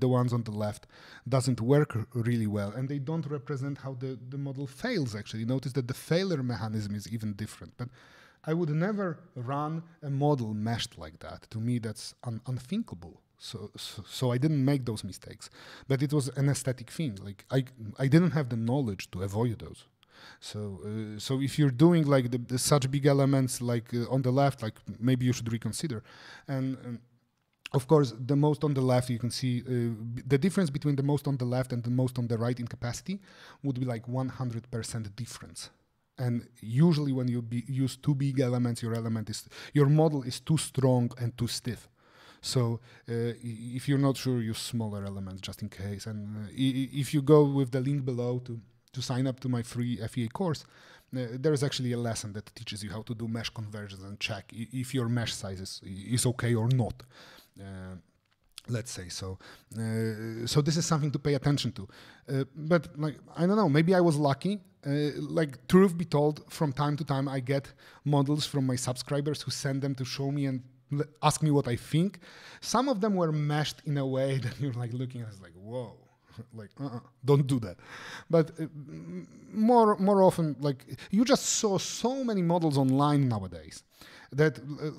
the ones on the left doesn't work really well and they don't represent how the, the model fails actually notice that the failure mechanism is even different but i would never run a model meshed like that to me that's un unthinkable so, so, so i didn't make those mistakes but it was an aesthetic thing like i i didn't have the knowledge to avoid those so, uh, so if you're doing like the, the such big elements, like uh, on the left, like maybe you should reconsider. And um, of course, the most on the left, you can see uh, the difference between the most on the left and the most on the right in capacity would be like 100% difference. And usually, when you use too big elements, your element is your model is too strong and too stiff. So uh, if you're not sure, use smaller elements just in case. And uh, if you go with the link below to to sign up to my free FEA course, uh, there is actually a lesson that teaches you how to do mesh conversions and check if your mesh size is, is okay or not. Uh, let's say so uh, so this is something to pay attention to uh, but like i don't know maybe i was lucky uh, like truth be told from time to time i get models from my subscribers who send them to show me and l- ask me what i think some of them were meshed in a way that you're like looking at like whoa like uh-uh, don't do that but uh, more more often like you just saw so many models online nowadays that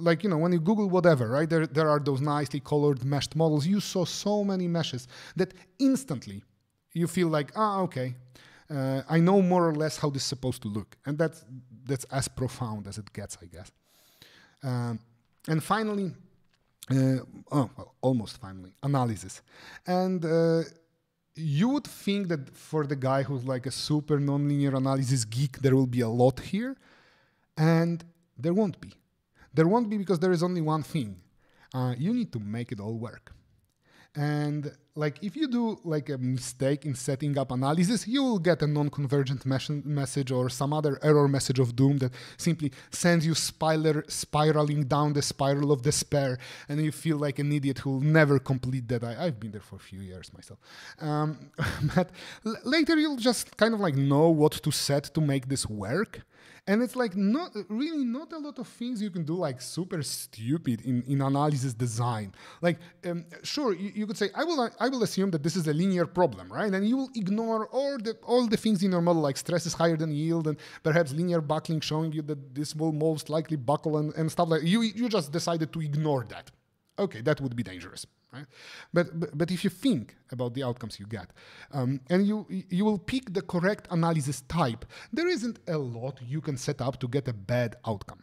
like you know when you google whatever right there, there are those nicely colored meshed models you saw so many meshes that instantly you feel like ah okay uh, i know more or less how this is supposed to look and that's that's as profound as it gets i guess um, and finally uh, oh, well, almost finally analysis and uh, you would think that for the guy who's like a super nonlinear analysis geek there will be a lot here and there won't be there won't be because there is only one thing. Uh, you need to make it all work. And like if you do like a mistake in setting up analysis, you will get a non-convergent mes- message or some other error message of doom that simply sends you spiraling down the spiral of despair, and you feel like an idiot who will never complete that. I- have been there for a few years myself. Um, but later you'll just kind of like know what to set to make this work, and it's like not really not a lot of things you can do like super stupid in, in analysis design like um, sure you, you, could say i will i will assume that this is a linear problem right and you will ignore all the all the things in your model like stress is higher than yield and perhaps linear buckling showing you that this will most likely buckle and, and stuff like you you just decided to ignore that okay that would be dangerous Right? But, but, but if you think about the outcomes you get, um, and you you will pick the correct analysis type, there isn't a lot you can set up to get a bad outcome.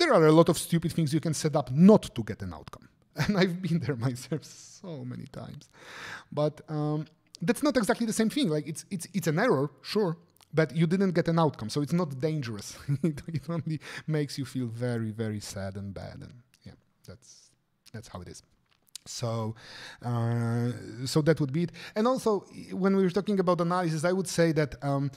There are a lot of stupid things you can set up not to get an outcome, and I've been there myself so many times. But um, that's not exactly the same thing. Like it's it's it's an error, sure, but you didn't get an outcome, so it's not dangerous. it only makes you feel very very sad and bad, and yeah, that's that's how it is. So, uh, so that would be it. And also, when we were talking about analysis, I would say that um,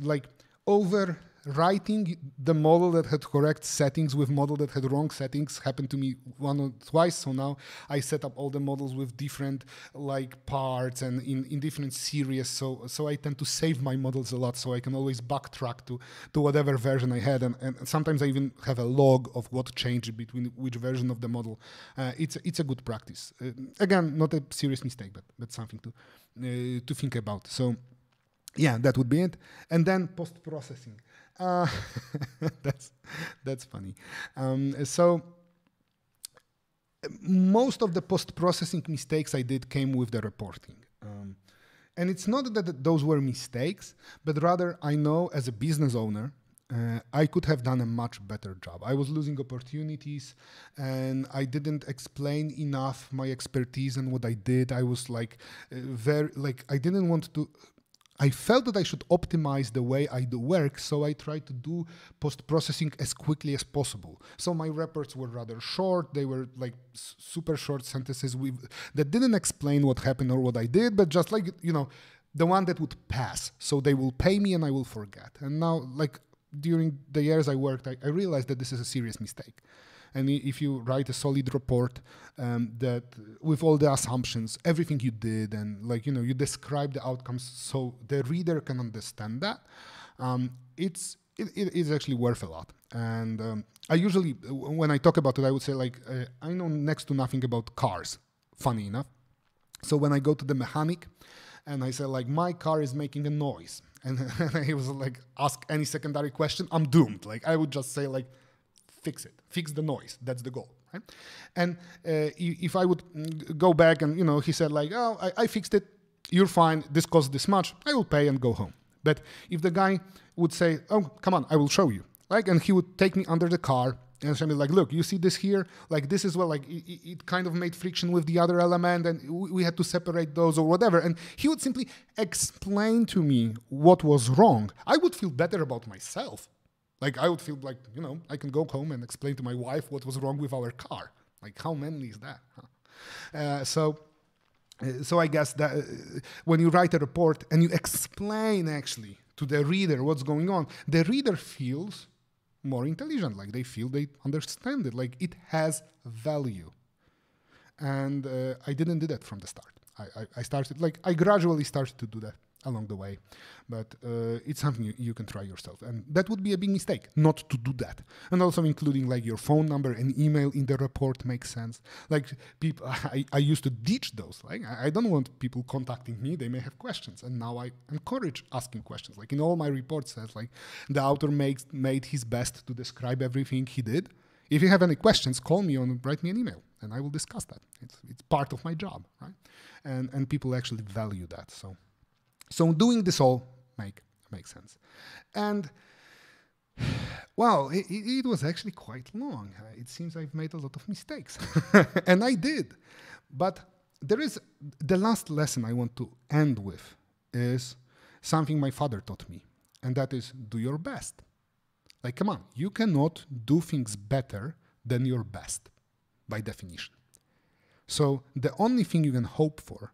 like over writing the model that had correct settings with model that had wrong settings happened to me one or twice. So now I set up all the models with different like parts and in, in different series. So so I tend to save my models a lot so I can always backtrack to to whatever version I had. And, and sometimes I even have a log of what changed between which version of the model. Uh, it's it's a good practice. Uh, again, not a serious mistake, but but something to uh, to think about. So yeah, that would be it. And then post processing. Uh, that's that's funny. Um, so most of the post-processing mistakes I did came with the reporting. Um, and it's not that those were mistakes, but rather I know as a business owner, uh, I could have done a much better job. I was losing opportunities and I didn't explain enough my expertise and what I did. I was like uh, very like I didn't want to I felt that I should optimize the way I do work, so I tried to do post processing as quickly as possible. So my reports were rather short; they were like super short sentences with, that didn't explain what happened or what I did, but just like you know, the one that would pass. So they will pay me, and I will forget. And now, like during the years I worked, I, I realized that this is a serious mistake and if you write a solid report um, that with all the assumptions, everything you did, and like you know, you describe the outcomes so the reader can understand that. Um, it's it, it is actually worth a lot. And um, I usually, when I talk about it, I would say like uh, I know next to nothing about cars. Funny enough, so when I go to the mechanic, and I say like my car is making a noise, and, and he was like ask any secondary question, I'm doomed. Like I would just say like fix it, fix the noise. That's the goal. Right? Mm-hmm. And uh, if I would mm, go back and you know he said like, oh, I, I fixed it, you're fine. This costs this much. I will pay and go home. But if the guy would say, oh, come on, I will show you, like, and he would take me under the car and show me like, look, you see this here, like this is well, like it, it, kind of made friction with the other element, and we had to separate those or whatever. And he would simply explain to me what was wrong. I would feel better about myself like I would feel like, you know, I can go home and explain to my wife what was wrong with our car. Like how many is that? Huh? Uh, so uh, so I guess that uh, when you write a report and you explain actually to the reader what's going on, the reader feels more intelligent, like they feel they understand it, like it has value. And uh, I didn't do that from the start. I, I, I started, like, I gradually started to do that along the way. But uh, it's something you, you, can try yourself. And that would be a big mistake not to do that. And also including like your phone number and email in the report makes sense. Like people, I, I used to ditch those. Like I don't want people contacting me. They may have questions. And now I encourage asking questions. Like in all my reports says like the author makes, made his best to describe everything he did. If you have any questions, call me or write me an email and I will discuss that. It's, it's part of my job, right? And, and people actually value that. So so doing this all make makes sense. And well, it, it, was actually quite long. Uh, it seems I've made a lot of mistakes, and I did. But there is the last lesson I want to end with is something my father taught me, and that is do your best. Like, come on, you cannot do things better than your best by definition. So the only thing you can hope for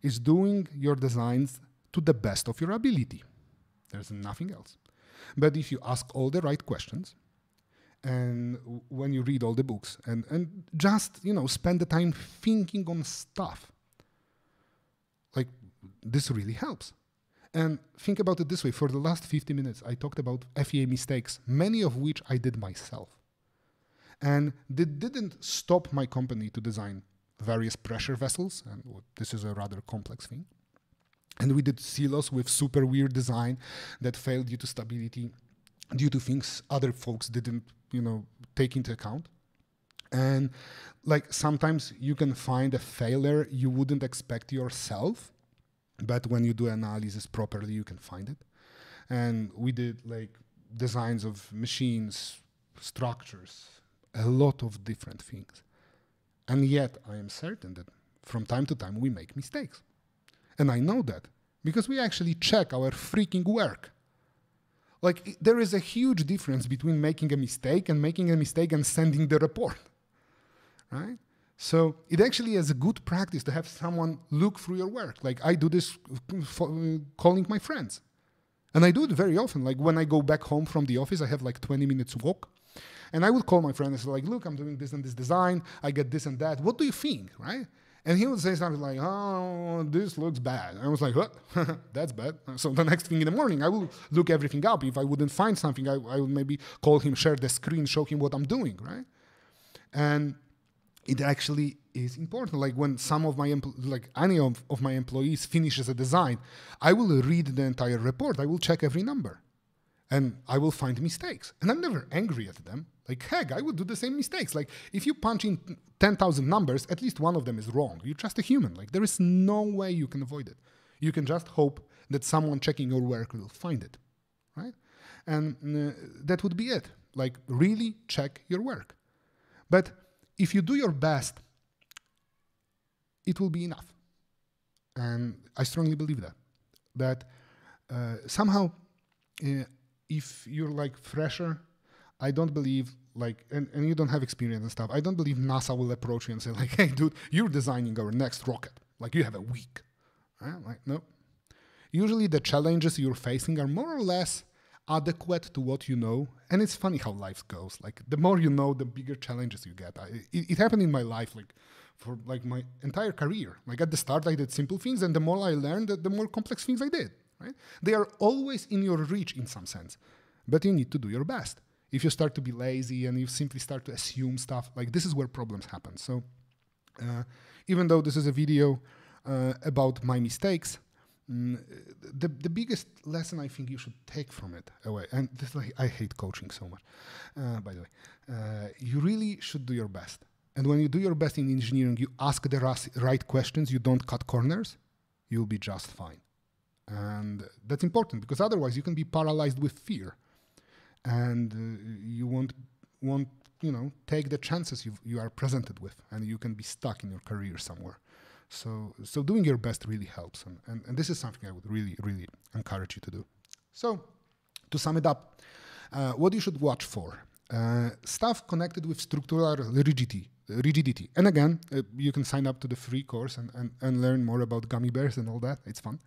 is doing your designs to the best of your ability. There's nothing else. But if you ask all the right questions, and when you read all the books and, and just you know spend the time thinking on stuff like this really helps and think about it this way for the last 50 minutes i talked about fea mistakes many of which i did myself and they didn't stop my company to design various pressure vessels and this is a rather complex thing and we did silos with super weird design that failed due to stability, due to things other folks didn't, you know, take into account. And like sometimes you can find a failure you wouldn't expect yourself, but when you do analysis properly, you can find it. And we did like designs of machines, structures, a lot of different things. And yet I am certain that from time to time we make mistakes. And I know that because we actually check our freaking work. Like, there is a huge difference between making a mistake and making a mistake and sending the report, right? So it actually is a good practice to have someone look through your work. Like I do this calling my friends. And I do it very often. Like when I go back home from the office, I have like 20 minutes walk. And I would call my friend and say like, look, I'm doing this and this design. I get this and that. What do you think, right? And he would say something like, oh, this looks bad. I was like, what? That's bad. So the next thing in the morning, I will look everything up. If I wouldn't find something, I, I would maybe call him, share the screen, show him what I'm doing, right? And it actually is important. Like when some of my, empl- like any of, of my employees finishes a design, I will read the entire report. I will check every number and I will find mistakes. And I'm never angry at them. Like, heck, I would do the same mistakes. Like, if you punch in 10,000 numbers, at least one of them is wrong. You're just a human. Like, there is no way you can avoid it. You can just hope that someone checking your work will find it, right? And uh, that would be it. Like, really check your work. But if you do your best, it will be enough. And I strongly believe that. That uh, somehow, uh, if you're like fresher, I don't believe like and, and you don't have experience and stuff. I don't believe NASA will approach you and say like, hey dude, you're designing our next rocket. Like you have a week. Like no. Usually the challenges you're facing are more or less adequate to what you know. And it's funny how life goes. Like the more you know, the bigger challenges you get. I, it, it happened in my life like for like my entire career. Like at the start I did simple things and the more I learned, the more complex things I did right? They are always in your reach in some sense, but you need to do your best. If you start to be lazy and you simply start to assume stuff, like this is where problems happen. So, uh, even though this is a video uh, about my mistakes, mm, the, the biggest lesson I think you should take from it away, uh, and this like, I hate coaching so much, uh, by the way, uh, you really should do your best. And when you do your best in engineering, you ask the right questions, you don't cut corners, you'll be just fine. And that's important because otherwise you can be paralyzed with fear and uh, you won't, won't you know, take the chances you you are presented with and you can be stuck in your career somewhere. So, so doing your best really helps. And, and, and this is something I would really, really encourage you to do. So, to sum it up, uh, what you should watch for uh, stuff connected with structural rigidity rigidity. And again, uh, you can sign up to the free course and, and, and learn more about gummy bears and all that. It's fun.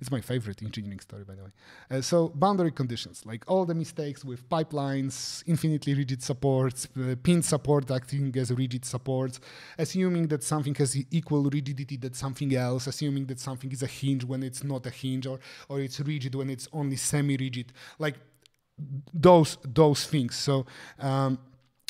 It's my favorite engineering story, by the way. Uh, so boundary conditions, like all the mistakes with pipelines, infinitely rigid supports, uh, pin support acting as rigid supports, assuming that something has equal rigidity that something else, assuming that something is a hinge when it's not a hinge, or, or it's rigid when it's only semi-rigid, like those, those things. So... Um,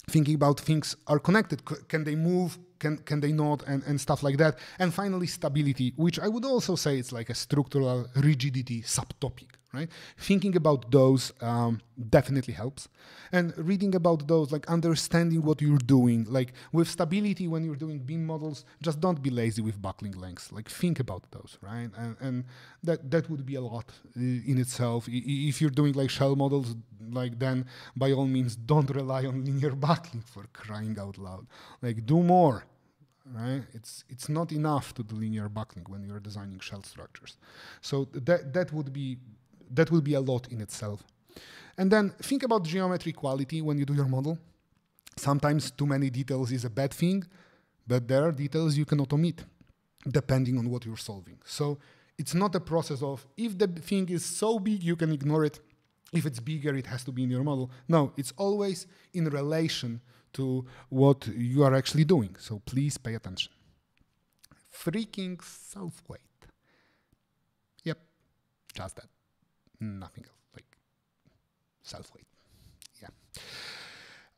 thinking about things are connected. Can they move? Can, can they not? And, and stuff like that. And finally, stability, which I would also say it's like a structural rigidity subtopic right thinking about those um, definitely helps and reading about those like understanding what you're doing like with stability when you're doing beam models just don't be lazy with buckling lengths like think about those right and, and that that would be a lot uh, in itself if you're doing like shell models like then by all means don't rely on linear buckling for crying out loud like do more right? It's it's not enough to do linear buckling when you're designing shell structures. So that that would be that will be a lot in itself. And then think about geometry quality when you do your model. Sometimes too many details is a bad thing, but there are details you cannot omit depending on what you're solving. So it's not a process of if the thing is so big, you can ignore it. If it's bigger, it has to be in your model. No, it's always in relation to what you are actually doing. So please pay attention. Freaking self-weight. Yep, just that nothing else, like self-weight. Yeah.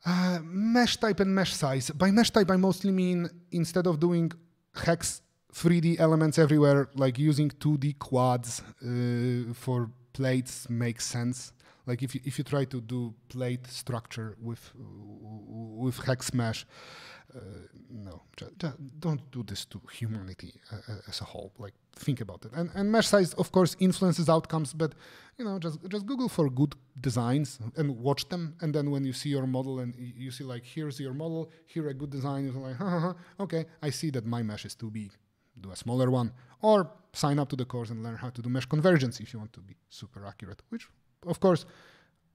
Uh, mesh type and mesh size. By mesh type, I mostly mean instead of doing hex 3D elements everywhere, like using 2D quads uh, for plates makes sense. Like if you, if you try to do plate structure with with hex mesh, uh, no, just, just don't do this to humanity uh, as a whole. Like, think about it. And, and mesh size, of course, influences outcomes, but you know, just just Google for good designs and watch them. And then when you see your model and you see like, here's your model, here a good design, you're like, okay, I see that my mesh is too big. Do a smaller one, or sign up to the course and learn how to do mesh convergence if you want to be super accurate. Which, of course,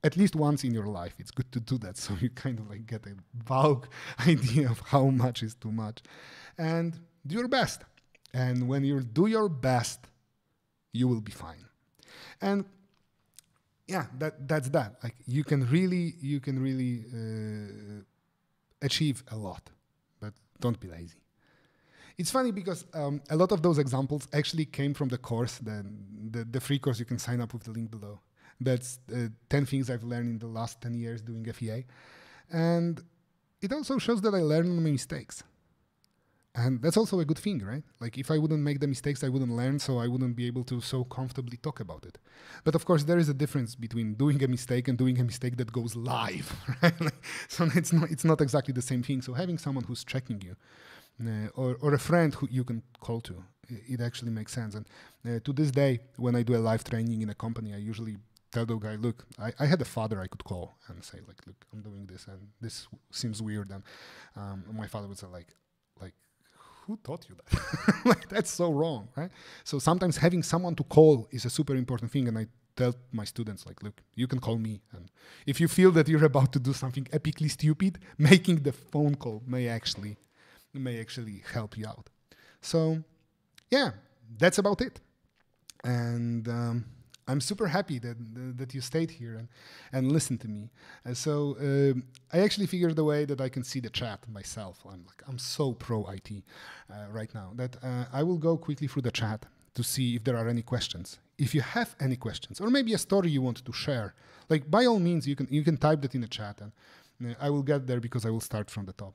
at least once in your life it's good to do that so you kind of like get a vague idea of how much is too much and do your best and when you do your best you will be fine and yeah that that's that like you can really you can really uh, achieve a lot but don't be lazy it's funny because um, a lot of those examples actually came from the course the, the the free course you can sign up with the link below that's uh, 10 things I've learned in the last 10 years doing FEA. And it also shows that I learn my mistakes. And that's also a good thing, right? Like, if I wouldn't make the mistakes, I wouldn't learn, so I wouldn't be able to so comfortably talk about it. But of course, there is a difference between doing a mistake and doing a mistake that goes live, right? so it's not, it's not exactly the same thing. So, having someone who's checking you uh, or, or a friend who you can call to, it actually makes sense. And uh, to this day, when I do a live training in a company, I usually tell the guy, look, I, I had a father I could call and say like, look, I'm doing this and this seems weird. And um, my father would say like, like, who taught you that? like, that's so wrong, right? So sometimes having someone to call is a super important thing. And I tell my students like, look, you can call me. And if you feel that you're about to do something epically stupid, making the phone call may actually, may actually help you out. So yeah, that's about it. And, um, I'm super happy that that you stayed here and, and listened to me. And uh, so uh, I actually figured a way that I can see the chat myself. I'm like I'm so pro IT uh, right now that uh, I will go quickly through the chat to see if there are any questions. If you have any questions or maybe a story you want to share, like by all means you can you can type that in the chat and uh, I will get there because I will start from the top.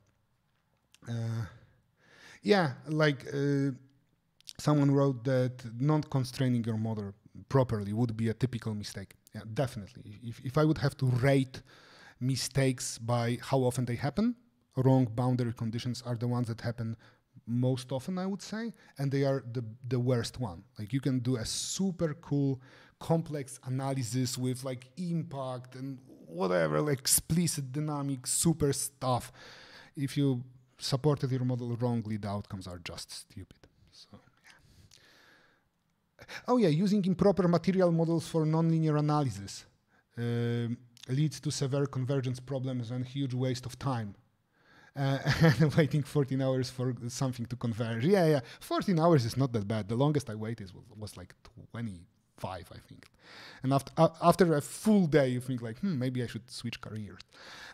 Uh, yeah, like someone wrote that not constraining your model properly would be a typical mistake. Yeah, definitely. If, if I would have to rate mistakes by how often they happen, wrong boundary conditions are the ones that happen most often, I would say, and they are the, the worst one. Like you can do a super cool, complex analysis with like impact and whatever, like explicit dynamic, super stuff. If you supported your model wrongly, the outcomes are just stupid. Oh yeah, using improper material models for nonlinear analysis uh, leads to severe convergence problems and huge waste of time. Uh, and waiting 14 hours for something to converge. Yeah, yeah, 14 hours is not that bad. The longest I waited was, was like 20 five, I think. And after uh, after a full day, you think like, hmm, maybe I should switch careers.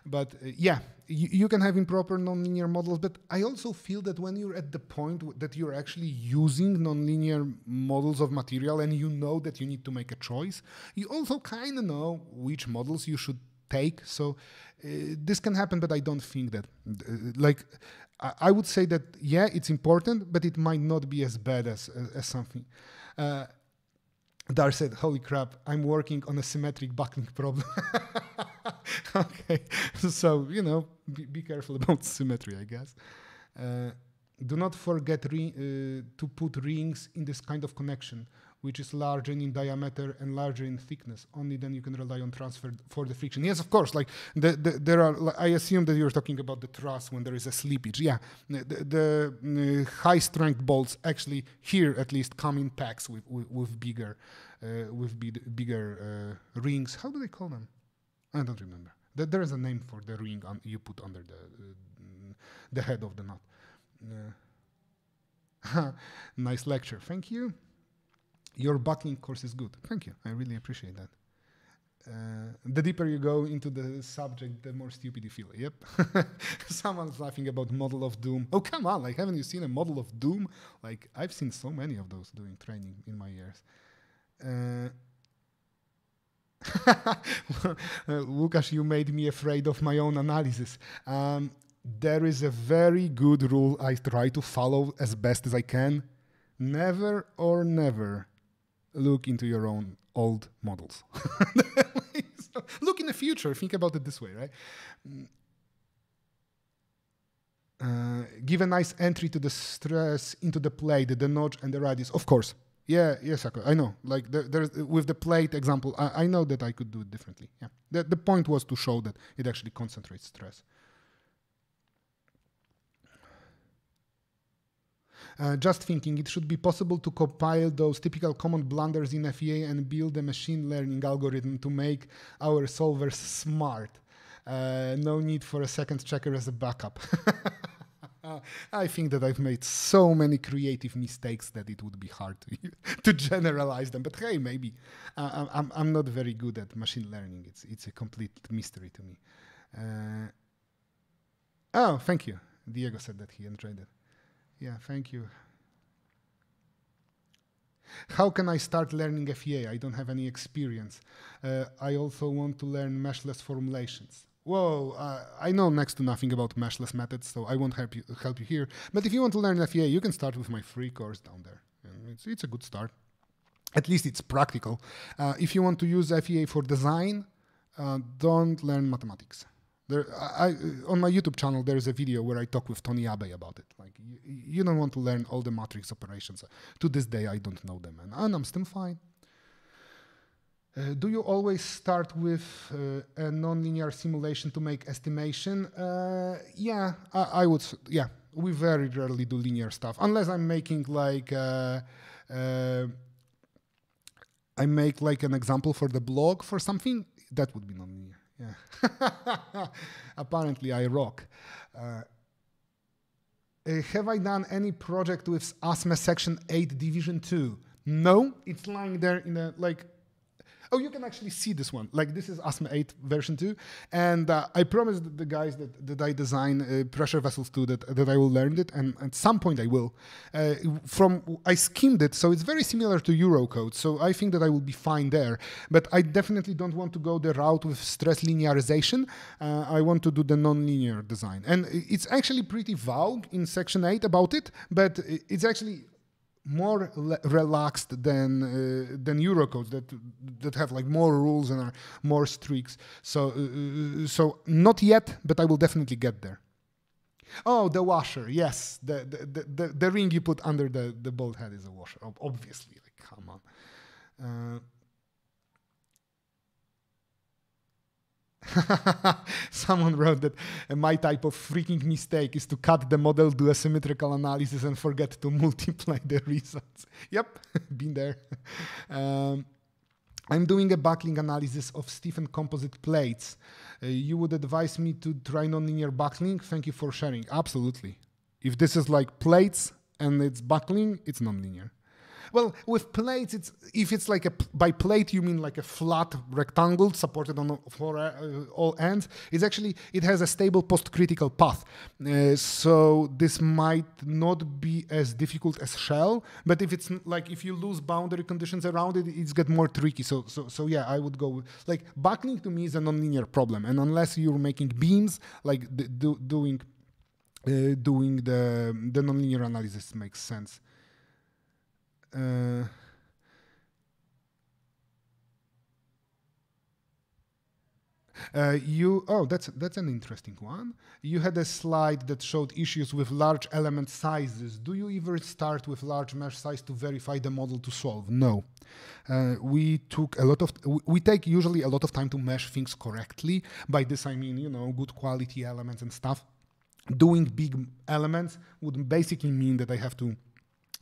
But uh, yeah, you, can have improper nonlinear models. But I also feel that when you're at the point that you're actually using nonlinear models of material and you know that you need to make a choice, you also kind of know which models you should take. So uh, this can happen, but I don't think that uh, like. I, I would say that yeah, it's important, but it might not be as bad as as, uh, as something. Uh, Dar said, holy crap, I'm working on a symmetric buckling problem. okay, so, you know, be, be, careful about symmetry, I guess. Uh, do not forget uh, to put rings in this kind of connection which is larger in diameter and larger in thickness. Only then you can rely on transfer for the friction. Yes, of course. Like the, the, there are, like, I assume that you're talking about the truss when there is a slippage. Yeah, the, the uh, high strength bolts actually here at least come in packs with with, with bigger uh, with big, bigger uh, rings. How do they call them? I don't remember. there is a name for the ring on, you put under the the head of the nut. Uh, nice lecture. Thank you your backing course is good. Thank you. I really appreciate that. Uh, the deeper you go into the subject, the more stupid you feel. Yep. Someone's laughing about Model of Doom. Oh, come on. Like, haven't you seen a Model of Doom? Like, I've seen so many of those doing training in my years. Uh, Lucas, uh, you made me afraid of my own analysis. Um, there is a very good rule I try to follow as best as I can. Never or never look into your own old models. so look in the future. Think about it this way, right? Uh, give a nice entry to the stress into the plate, the notch and the radius. Of course. Yeah, yes, yeah, I know. Like there, with the plate example, I, I, know that I could do it differently. Yeah, the, the point was to show that it actually concentrates stress. Uh, just thinking, it should be possible to compile those typical common blunders in FEA and build a machine learning algorithm to make our solvers smart. Uh, no need for a second checker as a backup. I think that I've made so many creative mistakes that it would be hard to, to generalize them. But hey, maybe uh, I'm, I'm not very good at machine learning. It's, it's a complete mystery to me. Uh, oh, thank you. Diego said that he enjoyed it. Yeah, thank you. How can I start learning FEA? I don't have any experience. Uh, I also want to learn meshless formulations. Whoa, uh, I know next to nothing about meshless methods, so I won't help you, help you here. But if you want to learn FEA, you can start with my free course down there. And it's, it's a good start. At least it's practical. Uh, if you want to use FEA for design, uh, don't learn mathematics. There, I, on my YouTube channel, there is a video where I talk with Tony Abe about it. Like, you, you don't want to learn all the matrix operations. To this day, I don't know them, and, and I'm still fine. Uh, do you always start with uh, a nonlinear simulation to make estimation? Uh, yeah, I, I, would. Yeah, we very rarely do linear stuff unless I'm making like uh, uh, I make like an example for the blog for something that would be nonlinear. Yeah. Apparently, I rock. Uh, uh, have I done any project with asthma Section 8 Division 2? No, it's lying there in a like Oh, you can actually see this one. Like this is ASME 8 version 2. And uh, I promised the guys that, that I design uh, pressure vessels too that, that I will learn it. And at some point I will. Uh, from I skimmed it, so it's very similar to Eurocode. So I think that I will be fine there. But I definitely don't want to go the route with stress linearization. Uh, I want to do the nonlinear design. And it's actually pretty vague in section 8 about it, but it's actually more le- relaxed than uh, than Eurocodes that that have like more rules and are more streaks. So uh, uh, so not yet, but I will definitely get there. Oh, the washer. Yes, the the, the, the, the ring you put under the the bald head is a washer. Obviously, like come on. Uh, someone wrote that uh, my type of freaking mistake is to cut the model, do a symmetrical analysis, and forget to multiply the results. yep, been there. Um, I'm doing a buckling analysis of Stephen composite plates. Uh, you would advise me to try nonlinear buckling? Thank you for sharing. Absolutely. If this is like plates and it's buckling, it's nonlinear. Well, with plates, it's if it's like a by plate you mean like a flat rectangle supported on four, uh, uh, all ends. It's actually it has a stable post-critical path, uh, so this might not be as difficult as shell. But if it's like if you lose boundary conditions around it, it's get more tricky. So so so yeah, I would go with, like buckling to me is a nonlinear problem, and unless you're making beams like do, doing uh, doing the the nonlinear analysis makes sense. Uh, uh, you oh that's that's an interesting one. You had a slide that showed issues with large element sizes. Do you ever start with large mesh size to verify the model to solve? No, uh, we took a lot of we take usually a lot of time to mesh things correctly. By this I mean you know good quality elements and stuff. Doing big elements would basically mean that I have to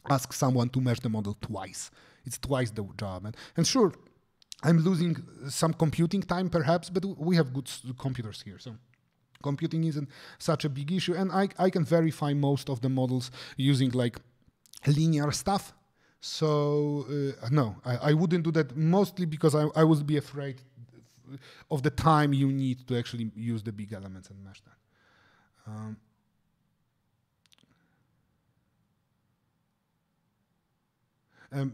ask someone to mesh the model twice. It's twice the job. And, and sure, I'm losing some computing time perhaps, but we have good computers here. So computing isn't such a big issue. And I, I can verify most of the models using like linear stuff. So uh, no, I, I wouldn't do that mostly because I, I would be afraid of the time you need to actually use the big elements and mesh that. Um, Um,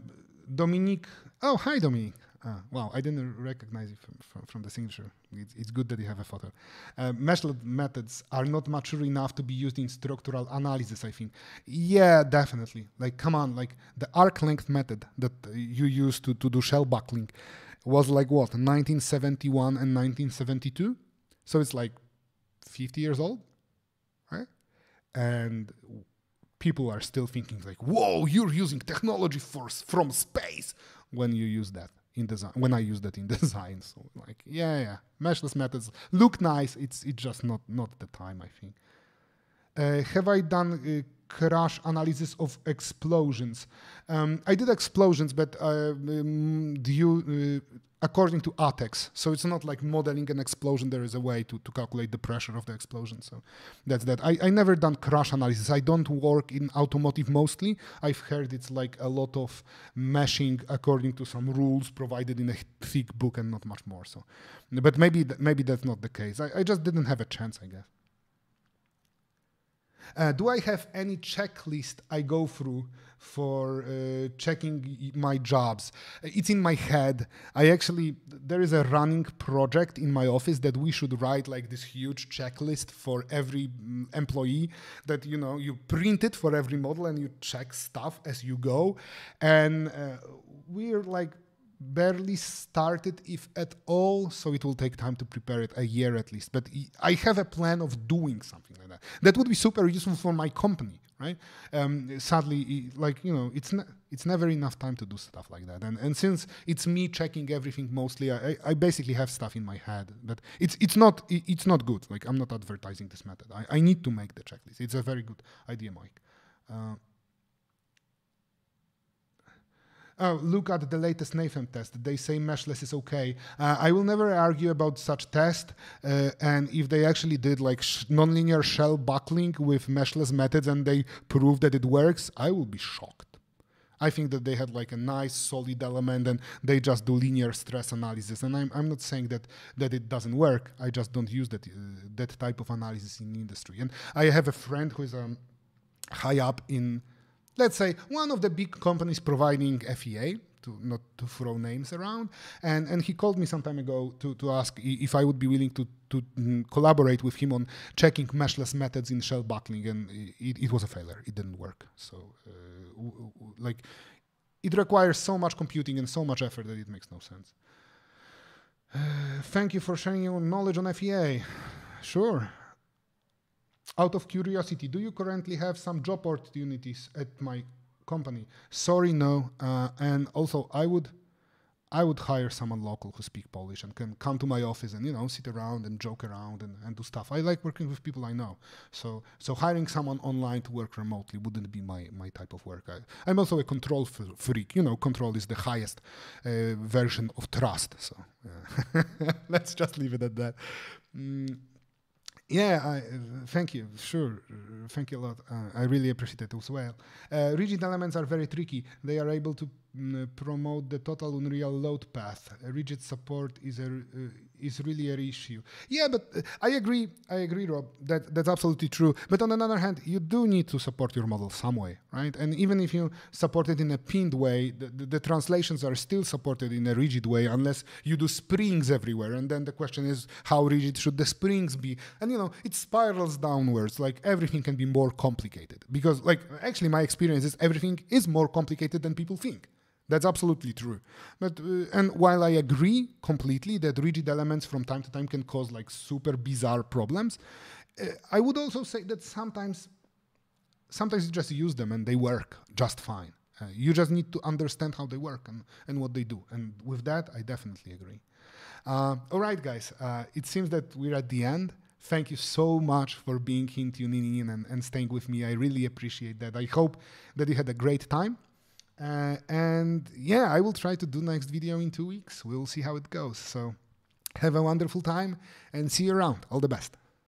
Dominique. Oh, hi, Dominique. Ah, wow, I didn't recognize you from, from, from the signature. It's, it's, good that you have a photo. Uh, methods are not mature enough to be used in structural analysis, I think. Yeah, definitely. Like, come on, like the arc length method that you use to, to do shell buckling was like what, 1971 and 1972? So it's like 50 years old, right? And people are still thinking like, "Whoa, you're using technology for, from space." When you use that in design, when I use that in design, so like, yeah, yeah, meshless methods look nice. It's it's just not not the time, I think. Uh, have I done? Uh, crash analysis of explosions. Um, I did explosions, but uh, um, do you, uh, according to ATEX. So it's not like modeling an explosion. There is a way to, to calculate the pressure of the explosion. So that's that. I, I never done crash analysis. I don't work in automotive mostly. I've heard it's like a lot of meshing according to some rules provided in a thick book and not much more. So, but maybe th maybe that's not the case. I, I just didn't have a chance, I guess. Uh, do I have any checklist I go through for uh, checking my jobs. It's in my head. I actually, there is a running project in my office that we should write like this huge checklist for every mm, employee that, you know, you print it for every model and you check stuff as you go. And uh, we're like, barely started if at all so it will take time to prepare it a year at least but i have a plan of doing something like that that would be super useful for my company right? Um, sadly, like you know, it's ne- it's never enough time to do stuff like that. And and since it's me checking everything mostly, I, I basically have stuff in my head that it's it's not it's not good. Like I'm not advertising this method. I, I need to make the checklist. It's a very good idea, Mike. Uh, Oh, look at the latest NAFEM test. They say meshless is okay. Uh, I will never argue about such test. Uh, and if they actually did like sh- nonlinear shell buckling with meshless methods and they prove that it works, I will be shocked. I think that they had like a nice solid element and they just do linear stress analysis. And I'm, I'm not saying that that it doesn't work. I just don't use that uh, that type of analysis in industry. And I have a friend who is um, high up in let's say one of the big companies providing FEA, to not to throw names around. And and he called me some time ago to to ask if I would be willing to to mm, collaborate with him on checking meshless methods in shell buckling, and it, it was a failure. It didn't work. So uh, like it requires so much computing and so much effort that it makes no sense. Uh, thank you for sharing your knowledge on FEA. Sure out of curiosity, do you currently have some job opportunities at my company? Sorry, no. Uh, and also, I would, I would hire someone local who speaks Polish and can come to my office and you know sit around and joke around and, and do stuff. I like working with people I know. So, so hiring someone online to work remotely wouldn't be my my type of work. I, am also a control freak. You know, control is the highest uh, version of trust. So, yeah. let's just leave it at that. Mm. Yeah, I, uh, thank you. Sure, uh, thank you a lot. Uh, I really appreciate it as well. Uh, rigid elements are very tricky. They are able to mm, promote the total unreal load path. rigid support is a is really an issue. Yeah, but uh, I agree. I agree, Rob. That that's absolutely true. But on another hand, you do need to support your model some way, right? And even if you support it in a pinned way, the, the, the translations are still supported in a rigid way, unless you do springs everywhere. And then the question is, how rigid should the springs be? And you know, it spirals downwards. Like everything can be more complicated because, like, actually, my experience is everything is more complicated than people think. That's absolutely true. But uh, and while I agree completely that rigid elements from time to time can cause like super bizarre problems, uh, I would also say that sometimes sometimes you just use them and they work just fine. Uh, you just need to understand how they work and, and what they do. And with that, I definitely agree. Uh, all right, guys, uh, it seems that we're at the end thank you so much for being here, tuning in, and, and staying with me. I really appreciate that. I hope that you had a great time. Uh, and yeah, I will try to do next video in two weeks. We'll see how it goes. So have a wonderful time and see you around. All the best.